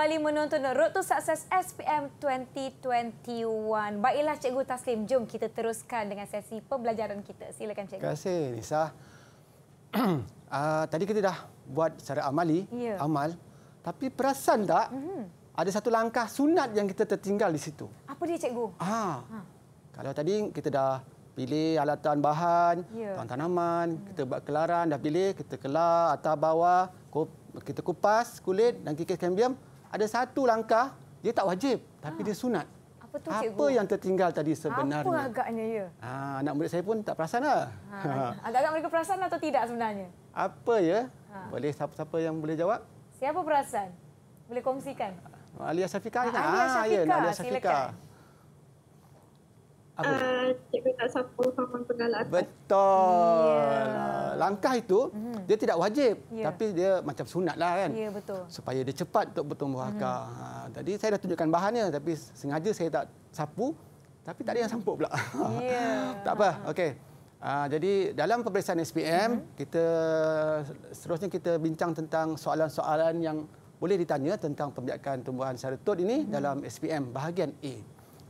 kembali menonton Road to Success SPM 2021. Baiklah Cikgu Taslim, jom kita teruskan dengan sesi pembelajaran kita. Silakan Cikgu. Terima kasih Nisa. uh, ah, tadi kita dah buat secara amali, ya. amal. Tapi perasan tak uh-huh. ada satu langkah sunat yang kita tertinggal di situ. Apa dia Cikgu? Ah. Ha. Kalau tadi kita dah pilih alatan bahan, ya. tanaman, ya. kita buat kelaran, dah pilih, kita kelar atas bawah, kita kupas kulit dan kikis kambium, ada satu langkah dia tak wajib tapi ha. dia ah. sunat. Apa tu Apa yang tertinggal tadi sebenarnya? Apa agaknya ya? Ha, anak murid saya pun tak perasanlah. Ha. Ah, agak-agak mereka perasan atau tidak sebenarnya? Apa ya? Ha. Boleh siapa-siapa yang boleh jawab? Siapa perasan? Boleh kongsikan? Alia Safika. Ha, Alia Safika. Ya, Alia Safika. Silakan. Apa? Uh, cikgu tak sapu paman pengalaman. Betul. Yeah. Ya. Langkah itu mm. dia tidak wajib yeah. tapi dia macam sunat lah kan. Yeah, betul. Supaya dia cepat untuk bertumbuh hmm. akar. Mm. Ha, tadi saya dah tunjukkan bahannya tapi sengaja saya tak sapu tapi tak ada yang sampuk pula. Yeah. tak apa. Okey. Ha, jadi dalam peperiksaan SPM mm. kita seterusnya kita bincang tentang soalan-soalan yang boleh ditanya tentang pembiakan tumbuhan secara ini mm. dalam SPM bahagian A.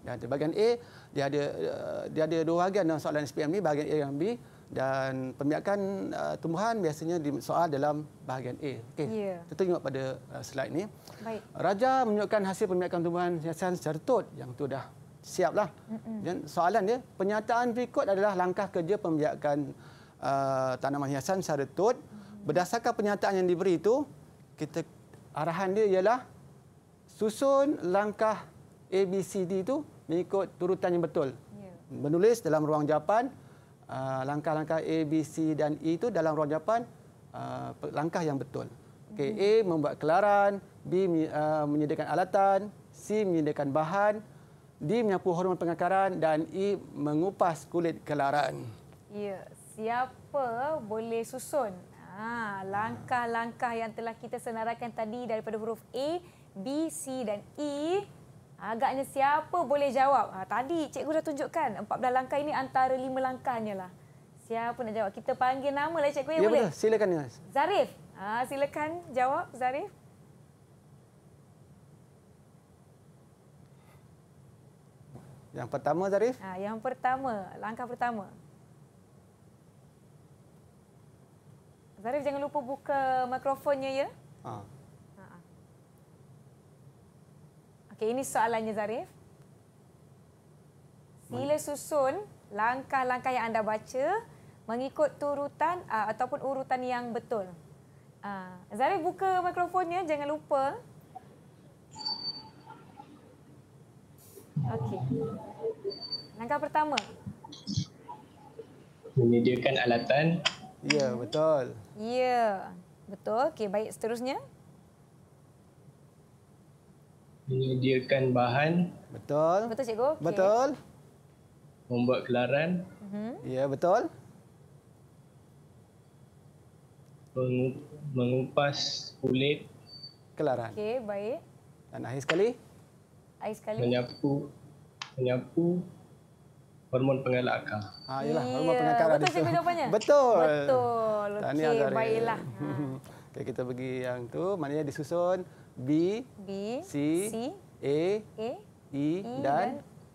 Dan bahagian A dia ada uh, dia ada dua bahagian dalam soalan SPM ni bahagian A dan B dan pembiakan uh, tumbuhan biasanya di soal dalam bahagian A. Okey. Yeah. Kita tengok pada uh, slide ni. Baik. Raja menunjukkan hasil pembiakan tumbuhan hiasan secara yang tu dah siaplah. Mm-mm. Dan soalan dia pernyataan berikut adalah langkah kerja pembiakan uh, tanaman hiasan secara mm-hmm. berdasarkan pernyataan yang diberi itu kita arahan dia ialah susun langkah A, B, C, D itu mengikut turutan yang betul. Ya. Menulis dalam ruang japan, uh, langkah-langkah A, B, C dan E itu dalam ruang japan, uh, langkah yang betul. Okay, mhm. A membuat kelaran, B uh, menyediakan alatan, C menyediakan bahan, D menyapu hormon pengakaran dan E mengupas kulit kelaran. Ya, siapa boleh susun ha, langkah-langkah yang telah kita senaraikan tadi daripada huruf A, B, C dan E? Agaknya siapa boleh jawab? Ha, tadi cikgu dah tunjukkan 14 langkah ini antara 5 langkahnya lah. Siapa nak jawab? Kita panggil nama lah cikgu. Ya, ya boleh? Benar. Silakan. Ya. Zarif. Ha, silakan jawab Zarif. Yang pertama Zarif. Ha, yang pertama. Langkah pertama. Zarif jangan lupa buka mikrofonnya ya. Ha. Okey, ini soalannya Zarif. Sila susun langkah-langkah yang anda baca mengikut turutan uh, ataupun urutan yang betul. Uh, Zarif buka mikrofonnya, jangan lupa. Okey. Langkah pertama. Menyediakan alatan. Ya, betul. Ya, betul. Okey, baik. Seterusnya menyediakan bahan. Betul. Betul cikgu. Okay. Betul. Membuat kelaran. Uh mm-hmm. -huh. Ya, betul. Mengupas kulit kelaran. Okey, baik. Dan akhir sekali. Akhir sekali. Menyapu menyapu hormon pengelak akal. Ha, ah, iyalah, hormon yeah. pengelak akal. Betul cikgu jawapannya. Betul. Betul. Okey, baiklah. Ha. Okay, kita pergi yang tu, maknanya disusun. B, B C, C, A, A E, e dan, dan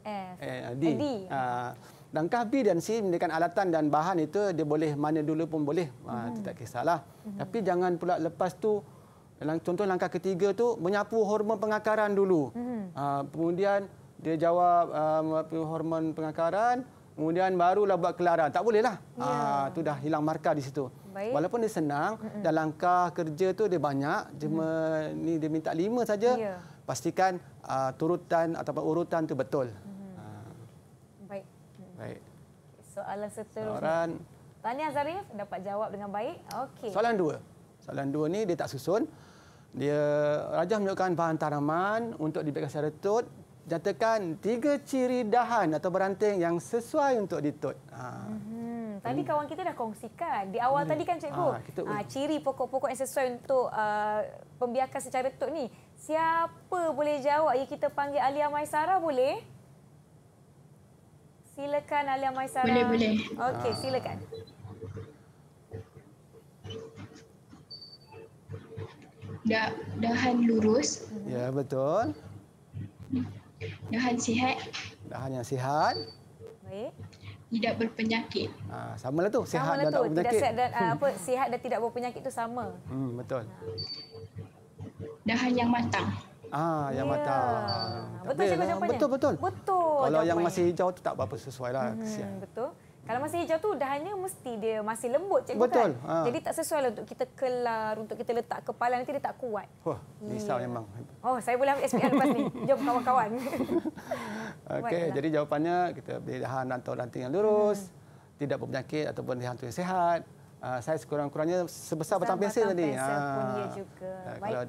F. Eh, D. Oh, D. Ha. Langkah B dan C menggunakan alatan dan bahan itu dia boleh mana dulu pun boleh. Ha, hmm. Tak kisahlah. Hmm. Tapi jangan pula lepas tu dalam contoh langkah ketiga tu menyapu hormon pengakaran dulu. Hmm. Ha, kemudian dia jawab uh, hormon pengakaran, kemudian barulah buat kelaran. Tak bolehlah. Ya. Ah yeah. ha, tu dah hilang markah di situ. Baik. Walaupun dia senang, mm-hmm. dan langkah kerja tu dia banyak, cuma mm-hmm. ni dia minta lima saja. Yeah. Pastikan uh, turutan atau urutan tu betul. Mm-hmm. Uh. Baik. Baik. Soalan seterusnya. Soalan... Tahniah Zarif dapat jawab dengan baik. Okey. Soalan dua. Soalan dua ni dia tak susun. Dia rajah menunjukkan bahan tanaman untuk dibekas secara tut. Jatakan tiga ciri dahan atau beranting yang sesuai untuk ditut. Ha. Mm-hmm tadi hmm. kawan kita dah kongsikan di awal hmm. tadi kan cikgu ha, ha, ciri pokok-pokok yang sesuai untuk uh, pembiakan secara tok ni siapa boleh jawab ya kita panggil Alia Maisara boleh silakan Alia Maisara boleh boleh okey ha. silakan da dahan lurus ya betul dahan sihat dahan yang sihat baik tidak berpenyakit. Ha, sama lah tu, sihat sama dan tu, tak berpenyakit. Sihat dan, hmm. apa, sihat dan tidak berpenyakit tu sama. Hmm, betul. Dahan yang matang. Ah, yang yeah. matang. Betul, lah. betul, betul, betul. Kalau jawapannya. yang masih hijau tu tak apa-apa sesuai lah. Hmm, betul. Kalau masih hijau tu dahannya mesti dia masih lembut cikgu Betul. kan. Ha. Jadi tak sesuai lah untuk kita kelar, untuk kita letak kepala nanti dia tak kuat. Wah, hmm. risau hmm. memang. Oh, saya boleh ambil SPL lepas ni. Jom kawan-kawan. Okey, lah. jadi jawapannya kita beli dahan atau ranting yang lurus, hmm. tidak berpenyakit ataupun dahan tu yang sihat. Uh, ah, saya sekurang-kurangnya sebesar batang, batang pensel tadi. Batang pun ha. juga. Ah, Baik. Kalau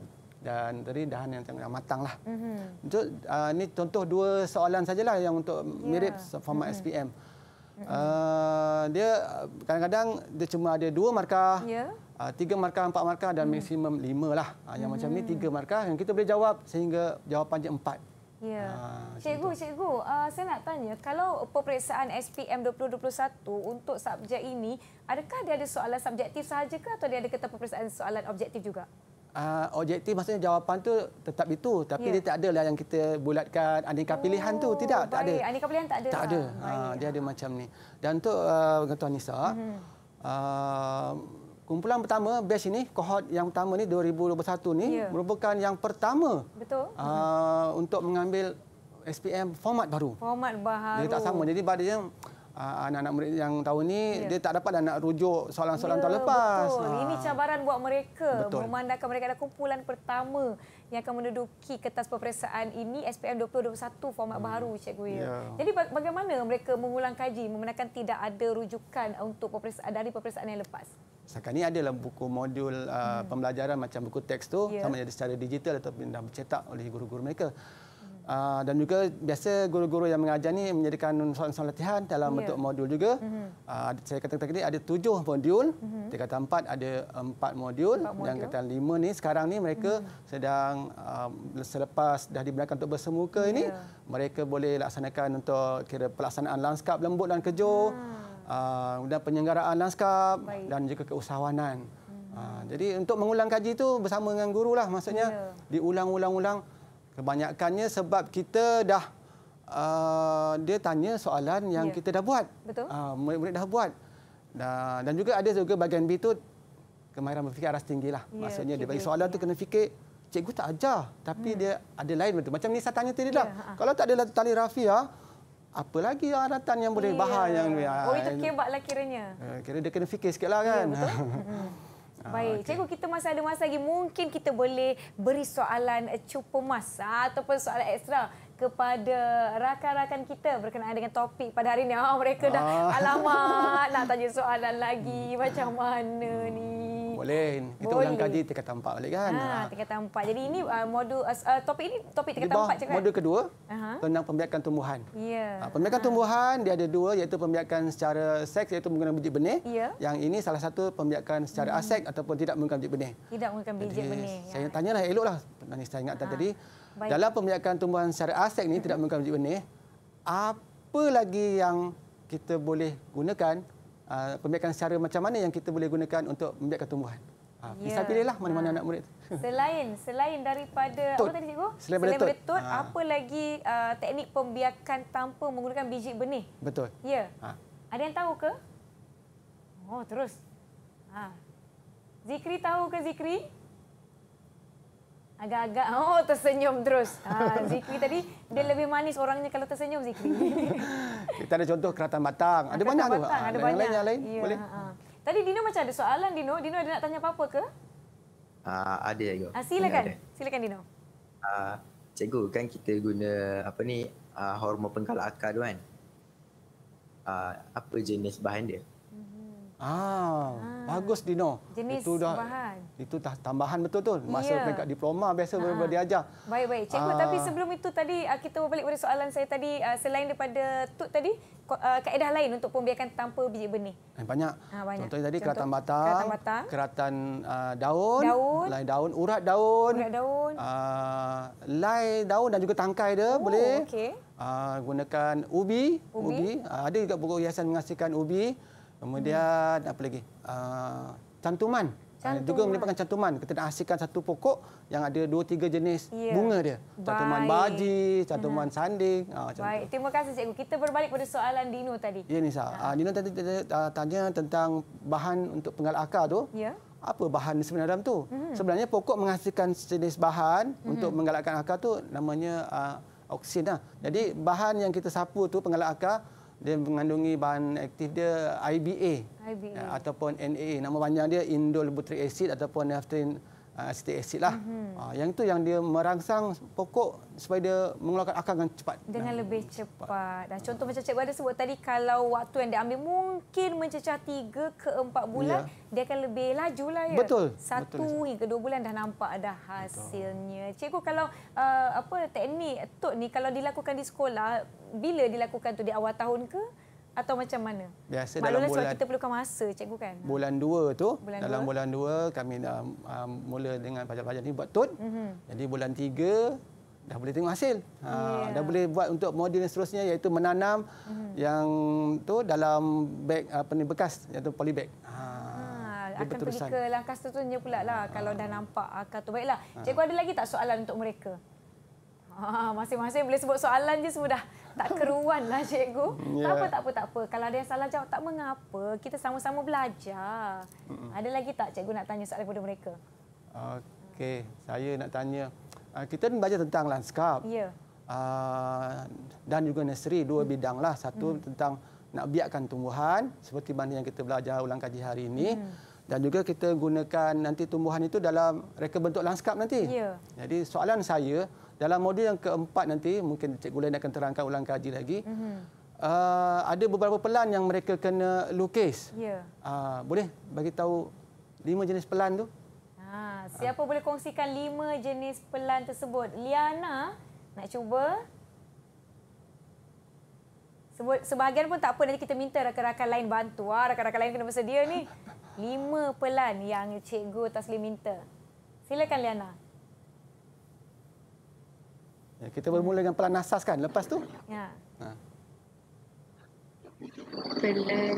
dan dari dahan yang sangat matang lah. Mm -hmm. Untuk uh, ini contoh dua soalan sajalah yang untuk yeah. mirip format mm -hmm. SPM. Uh, dia kadang-kadang dia cuma ada dua markah, yeah. Ya. uh, tiga markah, empat markah dan hmm. maksimum lima lah. Uh, yang hmm. macam ni hmm. tiga markah yang kita boleh jawab sehingga jawapan je empat. Ya. Ah, cikgu, cikgu, uh, saya nak tanya kalau peperiksaan SPM 2021 untuk subjek ini, adakah dia ada soalan subjektif sahaja ke atau dia ada kata peperiksaan soalan objektif juga? uh, objektif maksudnya jawapan tu tetap itu tapi ya. dia tak ada lah yang kita bulatkan aneka oh, pilihan tu tidak oh, baik. tak ada aneka pilihan tak ada tak lah. ada ha, dia ada ah. macam ni dan untuk uh, tuan Nisa hmm. uh, kumpulan pertama batch ini kohort yang pertama ni 2021 ni ya. merupakan yang pertama betul uh, hmm. untuk mengambil SPM format baru format baru dia tak sama jadi badannya Ah, anak-anak murid yang tahun ini, ya. dia tak dapat dah nak rujuk soalan-soalan ya, tahun lepas. Betul. Ha. Ini cabaran buat mereka betul. memandangkan mereka adalah kumpulan pertama yang akan menduduki kertas peperiksaan ini SPM 2021 format hmm. baru Cikgu Ya. Jadi bagaimana mereka mengulang kaji membenarkan tidak ada rujukan untuk peperiksaan dari peperiksaan yang lepas? Sekarang ini adalah buku modul ah, hmm. pembelajaran macam buku teks tu ya. sama ada secara digital atau dah bercetak oleh guru-guru mereka. Uh, dan juga biasa guru-guru yang mengajar ni menjadikan soalan-soalan latihan dalam yeah. bentuk modul juga. Mm-hmm. Uh, saya kata tadi ada tujuh modul. Mm-hmm. Di kata empat ada empat modul. Empat dan kata lima ni sekarang ni mereka mm-hmm. sedang uh, selepas dah dibenarkan untuk bersemuka yeah. ini ya. mereka boleh laksanakan untuk kira pelaksanaan lanskap lembut dan kejur hmm. uh, dan penyelenggaraan lanskap Baik. dan juga keusahawanan. Uh, jadi untuk mengulang kaji itu bersama dengan guru lah maksudnya yeah. diulang-ulang-ulang. ulang ulang Kebanyakannya sebab kita dah uh, dia tanya soalan yang ya. kita dah buat. Betul? Ah, murid uh, dah buat. Dan, dan juga ada juga bagian B itu kemahiran berfikir aras tinggilah. Ya, Maksudnya dia bagi soalan ya. tu kena fikir cikgu tak ajar tapi hmm. dia ada lain betul. Macam ni saya tanya tadi ya, dah. Ya. Kalau tak ada tali rafia ah, apa lagi aratan yang boleh ya. bahar yang ah, Oh itu kebatlah kiranya. Eh, kira dia kena fikir sikitlah ya, kan. Ya, betul. Hmm. Ah, Baik, okay. cikgu kita masih ada masa lagi. Mungkin kita boleh beri soalan eh, cupu mas ataupun soalan ekstra kepada rakan-rakan kita berkenaan dengan topik pada hari ini. Oh, mereka dah ah. alamat nak tanya soalan lagi. Macam mana hmm. ni? Boleh. Kita boleh. ulang kaji tingkat tempat balik kan. Ha, tingkat tempat. Jadi ini uh, modul uh, topik ini topik tingkat tempat cakap. Modul kedua uh-huh. tentang pembiakan tumbuhan. Ya. Yeah. Uh, pembiakan uh-huh. tumbuhan dia ada dua iaitu pembiakan secara seks iaitu menggunakan biji benih. Yeah. Yang ini salah satu pembiakan secara hmm. asek ataupun tidak menggunakan biji benih. Tidak menggunakan biji benih. Ya. Saya ya. tanyalah eloklah. Nanti saya ingat uh-huh. tadi. Baik. Dalam pembiakan tumbuhan secara asek ni tidak menggunakan biji benih. Apa lagi yang kita boleh gunakan Ah, pembiakan secara macam mana yang kita boleh gunakan untuk membiakkan tumbuhan. Ha, ya. pilihlah mana-mana ha. anak ah. murid. Selain selain daripada tot. apa tadi cikgu? Selain, selain daripada ha. apa lagi uh, teknik pembiakan tanpa menggunakan biji benih? Betul. Ya. Ha. Ada yang tahu ke? Oh, terus. Ha. Zikri tahu ke Zikri? Agak-agak. Oh, tersenyum terus. Ha, Zikri tadi, dia lebih manis orangnya kalau tersenyum, Zikri. Kita ada contoh keratan batang. Ada keratan banyak batang, tu. Ah, ada banyak. Lain, yang lain, ya, boleh? Ha. Tadi Dino macam ada soalan, Dino. Dino ada nak tanya apa-apa ke? Ha, ada, Yoh. Ya. Ha, silakan. Ada. Silakan, Dino. Ha, cikgu, kan kita guna apa ni hormon pengkalak akar tu kan? Uh, apa jenis bahan dia? Ah, ah. bagus Dino. Jenis itu dah tambahan. itu dah tambahan betul tu. Masa ya. yeah. peringkat diploma biasa ah. boleh diajar. Baik baik, cikgu ah. tapi sebelum itu tadi ah, kita balik pada soalan saya tadi ah, selain daripada tut tadi ah, kaedah lain untuk pembiakan tanpa biji benih. Banyak. Ah, banyak. Contohnya tadi Contoh, keratan batang, keratan, batang. keratan uh, daun, daun, lai daun, urat daun. Urat daun. Uh, lai daun dan juga tangkai dia oh, boleh. Okey. Uh, gunakan ubi, ubi. ubi. Uh, ada juga pokok hiasan menghasilkan ubi. Kemudian hmm. apa lagi? Uh, cantuman. Ah, cantuman. Uh, juga melibatkan cantuman. Kita nak hasilkan satu pokok yang ada dua tiga jenis yeah. bunga dia. Cantuman Baik. baji, mhm. cantuman hmm. sanding. Uh, Baik. Tu. Terima kasih cikgu. Kita berbalik pada soalan Dino tadi. Ya, Nisa. Ha. Uh, Dino tadi uh, tanya tentang bahan untuk penggal akar tu. Ya. Yeah. Apa bahan sebenarnya dalam tu? Hmm. Sebenarnya pokok menghasilkan jenis bahan hmm. untuk menggalakkan akar tu namanya uh, auksin lah. Jadi bahan yang kita sapu tu penggalak akar dia mengandungi bahan aktif dia IBA, IBA. ataupun NAA nama panjang dia indole butric acid ataupun naphthalene Ah, acetic acid lah. Mm-hmm. Uh, yang itu yang dia merangsang pokok supaya dia mengeluarkan akar dengan cepat. Dengan nah, lebih cepat. cepat. Dah contoh uh. macam cikgu ada sebut tadi kalau waktu yang dia ambil mungkin mencecah 3 ke 4 bulan yeah. dia akan lebih laju lah ya. Betul. Satu Betul. hingga dua bulan dah nampak ada hasilnya. Betul. Cikgu kalau uh, apa teknik tu ni kalau dilakukan di sekolah bila dilakukan tu di awal tahun ke atau macam mana? Biasa Maklumlah dalam bulan... kita perlukan masa, cikgu kan? Bulan dua tu, bulan dalam dua. bulan dua kami dah um, um, mula dengan pelajar-pelajar ni buat tone. Mm -hmm. Jadi bulan tiga dah boleh tengok hasil. Ha, yeah. Dah boleh buat untuk modul yang seterusnya iaitu menanam mm -hmm. yang tu dalam beg apa ni, bekas iaitu polybag. Ha, ha, akan pergi ke langkah seterusnya pula lah ha. kalau dah nampak akar tu. Baiklah, ha. cikgu ada lagi tak soalan untuk mereka? Ha, masing-masing boleh sebut soalan je semua dah tak keruan lah cikgu. Yeah. Mm, tak apa, ya. tak apa, tak apa. Kalau ada yang salah jawab, tak mengapa. Kita sama-sama belajar. Mm-mm. Ada lagi tak cikgu nak tanya soalan kepada mereka? Okey, saya nak tanya. Ah, kita belajar tentang landscape. Ya. Yeah. dan juga nursery, dua mm. bidang lah. Satu mm. tentang nak biarkan tumbuhan seperti mana yang kita belajar ulang kaji hari ini. Mm. Dan juga kita gunakan nanti tumbuhan itu dalam reka bentuk landscape nanti. Yeah. Jadi soalan saya, dalam modul yang keempat nanti, mungkin Cikgu Len akan terangkan ulang kaji lagi. Mm -hmm. uh, ada beberapa pelan yang mereka kena lukis. Yeah. Uh, boleh bagi tahu lima jenis pelan tu? Ha, siapa ha. boleh kongsikan lima jenis pelan tersebut? Liana nak cuba? Sebut, sebahagian pun tak apa, nanti kita minta rakan-rakan lain bantu. Ah, rakan-rakan lain kena bersedia ni. Lima pelan yang Cikgu Taslim minta. Silakan Liana. Ya, kita bermula dengan pelan nasas kan. Lepas tu. Ya. Ha. Pelan.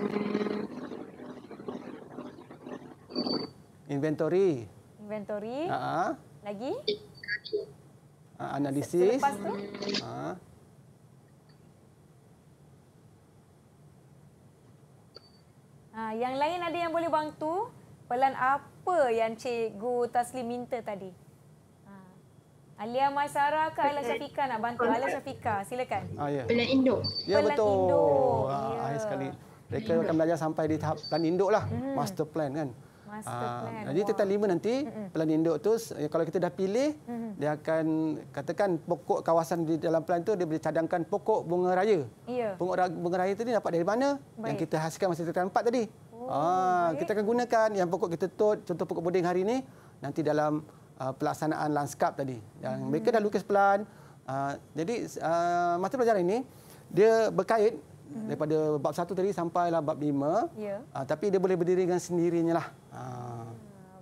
Inventory. Inventory. Ha -ha. Lagi. Ha, analisis. Se lepas tu. Ha. Ha, yang lain ada yang boleh bantu pelan apa yang Cikgu Taslim minta tadi? Alia Masara, ke Alia Syafika nak bantu? Alia Syafika, silakan. Ah, ya. Pelan induk. Ya, Pelan betul. Induk. Ah, ya. Akhir sekali. Mereka akan belajar sampai di tahap plan induk lah. Hmm. Master plan kan. Master ah, plan. Uh, jadi tetap lima nanti, Mm-mm. plan induk tu kalau kita dah pilih, Mm-mm. dia akan katakan pokok kawasan di dalam plan tu dia boleh cadangkan pokok bunga raya. Yeah. Pokok raya, bunga raya tadi dapat dari mana? Baik. Yang kita hasilkan masa tekan empat tadi. Oh, ah, kita akan gunakan yang pokok kita tut, contoh pokok boding hari ini, nanti dalam Uh, pelaksanaan landscape tadi. Dan hmm. mereka dah lukis pelan. Uh, jadi uh, mata pelajaran ini dia berkait hmm. daripada bab satu tadi sampailah bab lima. Yeah. Uh, tapi dia boleh berdiri dengan sendirinya lah. Uh. Ah,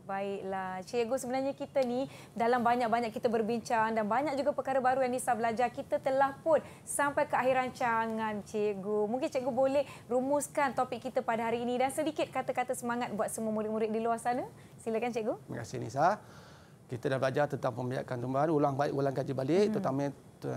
baiklah. Cikgu sebenarnya kita ni dalam banyak-banyak kita berbincang dan banyak juga perkara baru yang Nisa belajar, kita telah pun sampai ke akhir rancangan cikgu. Mungkin cikgu boleh rumuskan topik kita pada hari ini dan sedikit kata-kata semangat buat semua murid-murid di luar sana. Silakan cikgu. Terima kasih Nisa kita dah belajar tentang pembiayaan tumbuhan ulang balik ulang kaji balik hmm. terutama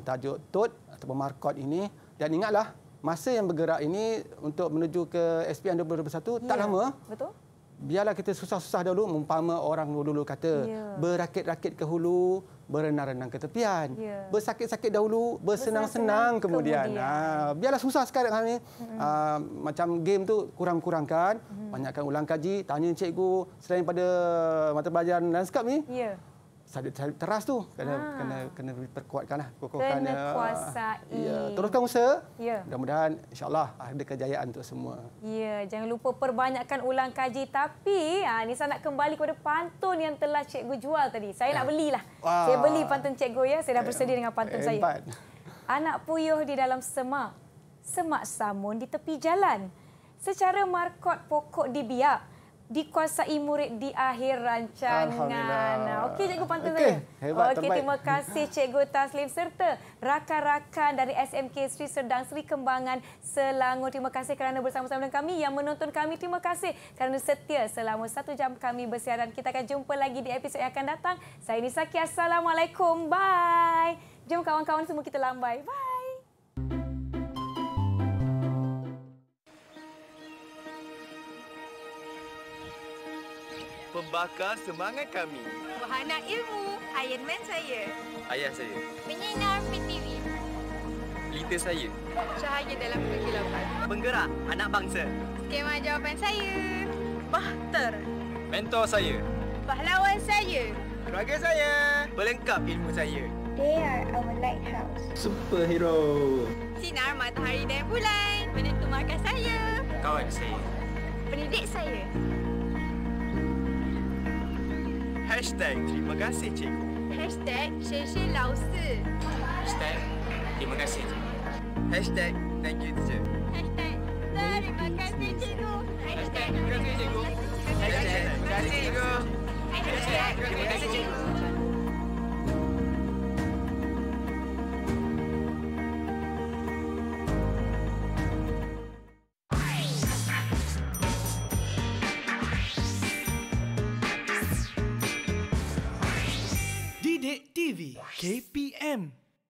tajuk tut atau markot ini dan ingatlah masa yang bergerak ini untuk menuju ke SPM 2021 yeah. tak ya, lama betul biarlah kita susah-susah dahulu umpama orang dulu-dulu kata ya. berakit-rakit ke hulu berenang-renang ke tepian ya. bersakit-sakit dahulu bersenang-senang kemudian, kemudian. Ha, biarlah susah sekarang ni hmm. ha, macam game tu kurang-kurangkan hmm. banyakkan ulang kaji tanya cikgu selain pada mata pelajaran landscape ni ya sabit teras tu kena ha. kena kena perkuatkanlah kokohkan kena ya. kuasai. Ya, teruskan usaha. Ya. Mudah-mudahan insya-Allah ada kejayaan untuk semua. Ya, jangan lupa perbanyakkan ulang kaji tapi ha ni saya nak kembali kepada pantun yang telah cikgu jual tadi. Saya ya. nak eh. belilah. Wah. Saya beli pantun cikgu ya. Saya dah eh, bersedia dengan pantun Hebat. saya. Anak puyuh di dalam semak. Semak samun di tepi jalan. Secara markot pokok dibiak dikuasai murid di akhir rancangan. Okey cikgu pantun okay. saya. Okey terima kasih cikgu Taslim serta rakan-rakan dari SMK Sri Serdang Sri Kembangan Selangor. Terima kasih kerana bersama-sama dengan kami yang menonton kami. Terima kasih kerana setia selama satu jam kami bersiaran. Kita akan jumpa lagi di episod yang akan datang. Saya Nisaki. Assalamualaikum. Bye. Jom kawan-kawan semua kita lambai. Bye. membakar semangat kami. Wahana ilmu, Iron Man saya. Ayah saya. Penyinar PTV. Liter saya. Cahaya dalam kegelapan. Penggerak anak bangsa. Skema jawapan saya. Bahter. Mentor saya. Pahlawan saya. Keluarga saya. Pelengkap ilmu saya. They are our lighthouse. Superhero. Sinar matahari dan bulan. Penentu markas saya. Kawan saya. Pendidik saya. Hashtag terima kasih cikgu Hashtag cikgu lau Hashtag terima kasih cikgu Hashtag thank you teacher terima kasih Hashtag terima kasih cikgu Hashtag terima kasih cikgu Hashtag terima kasih cikgu KPM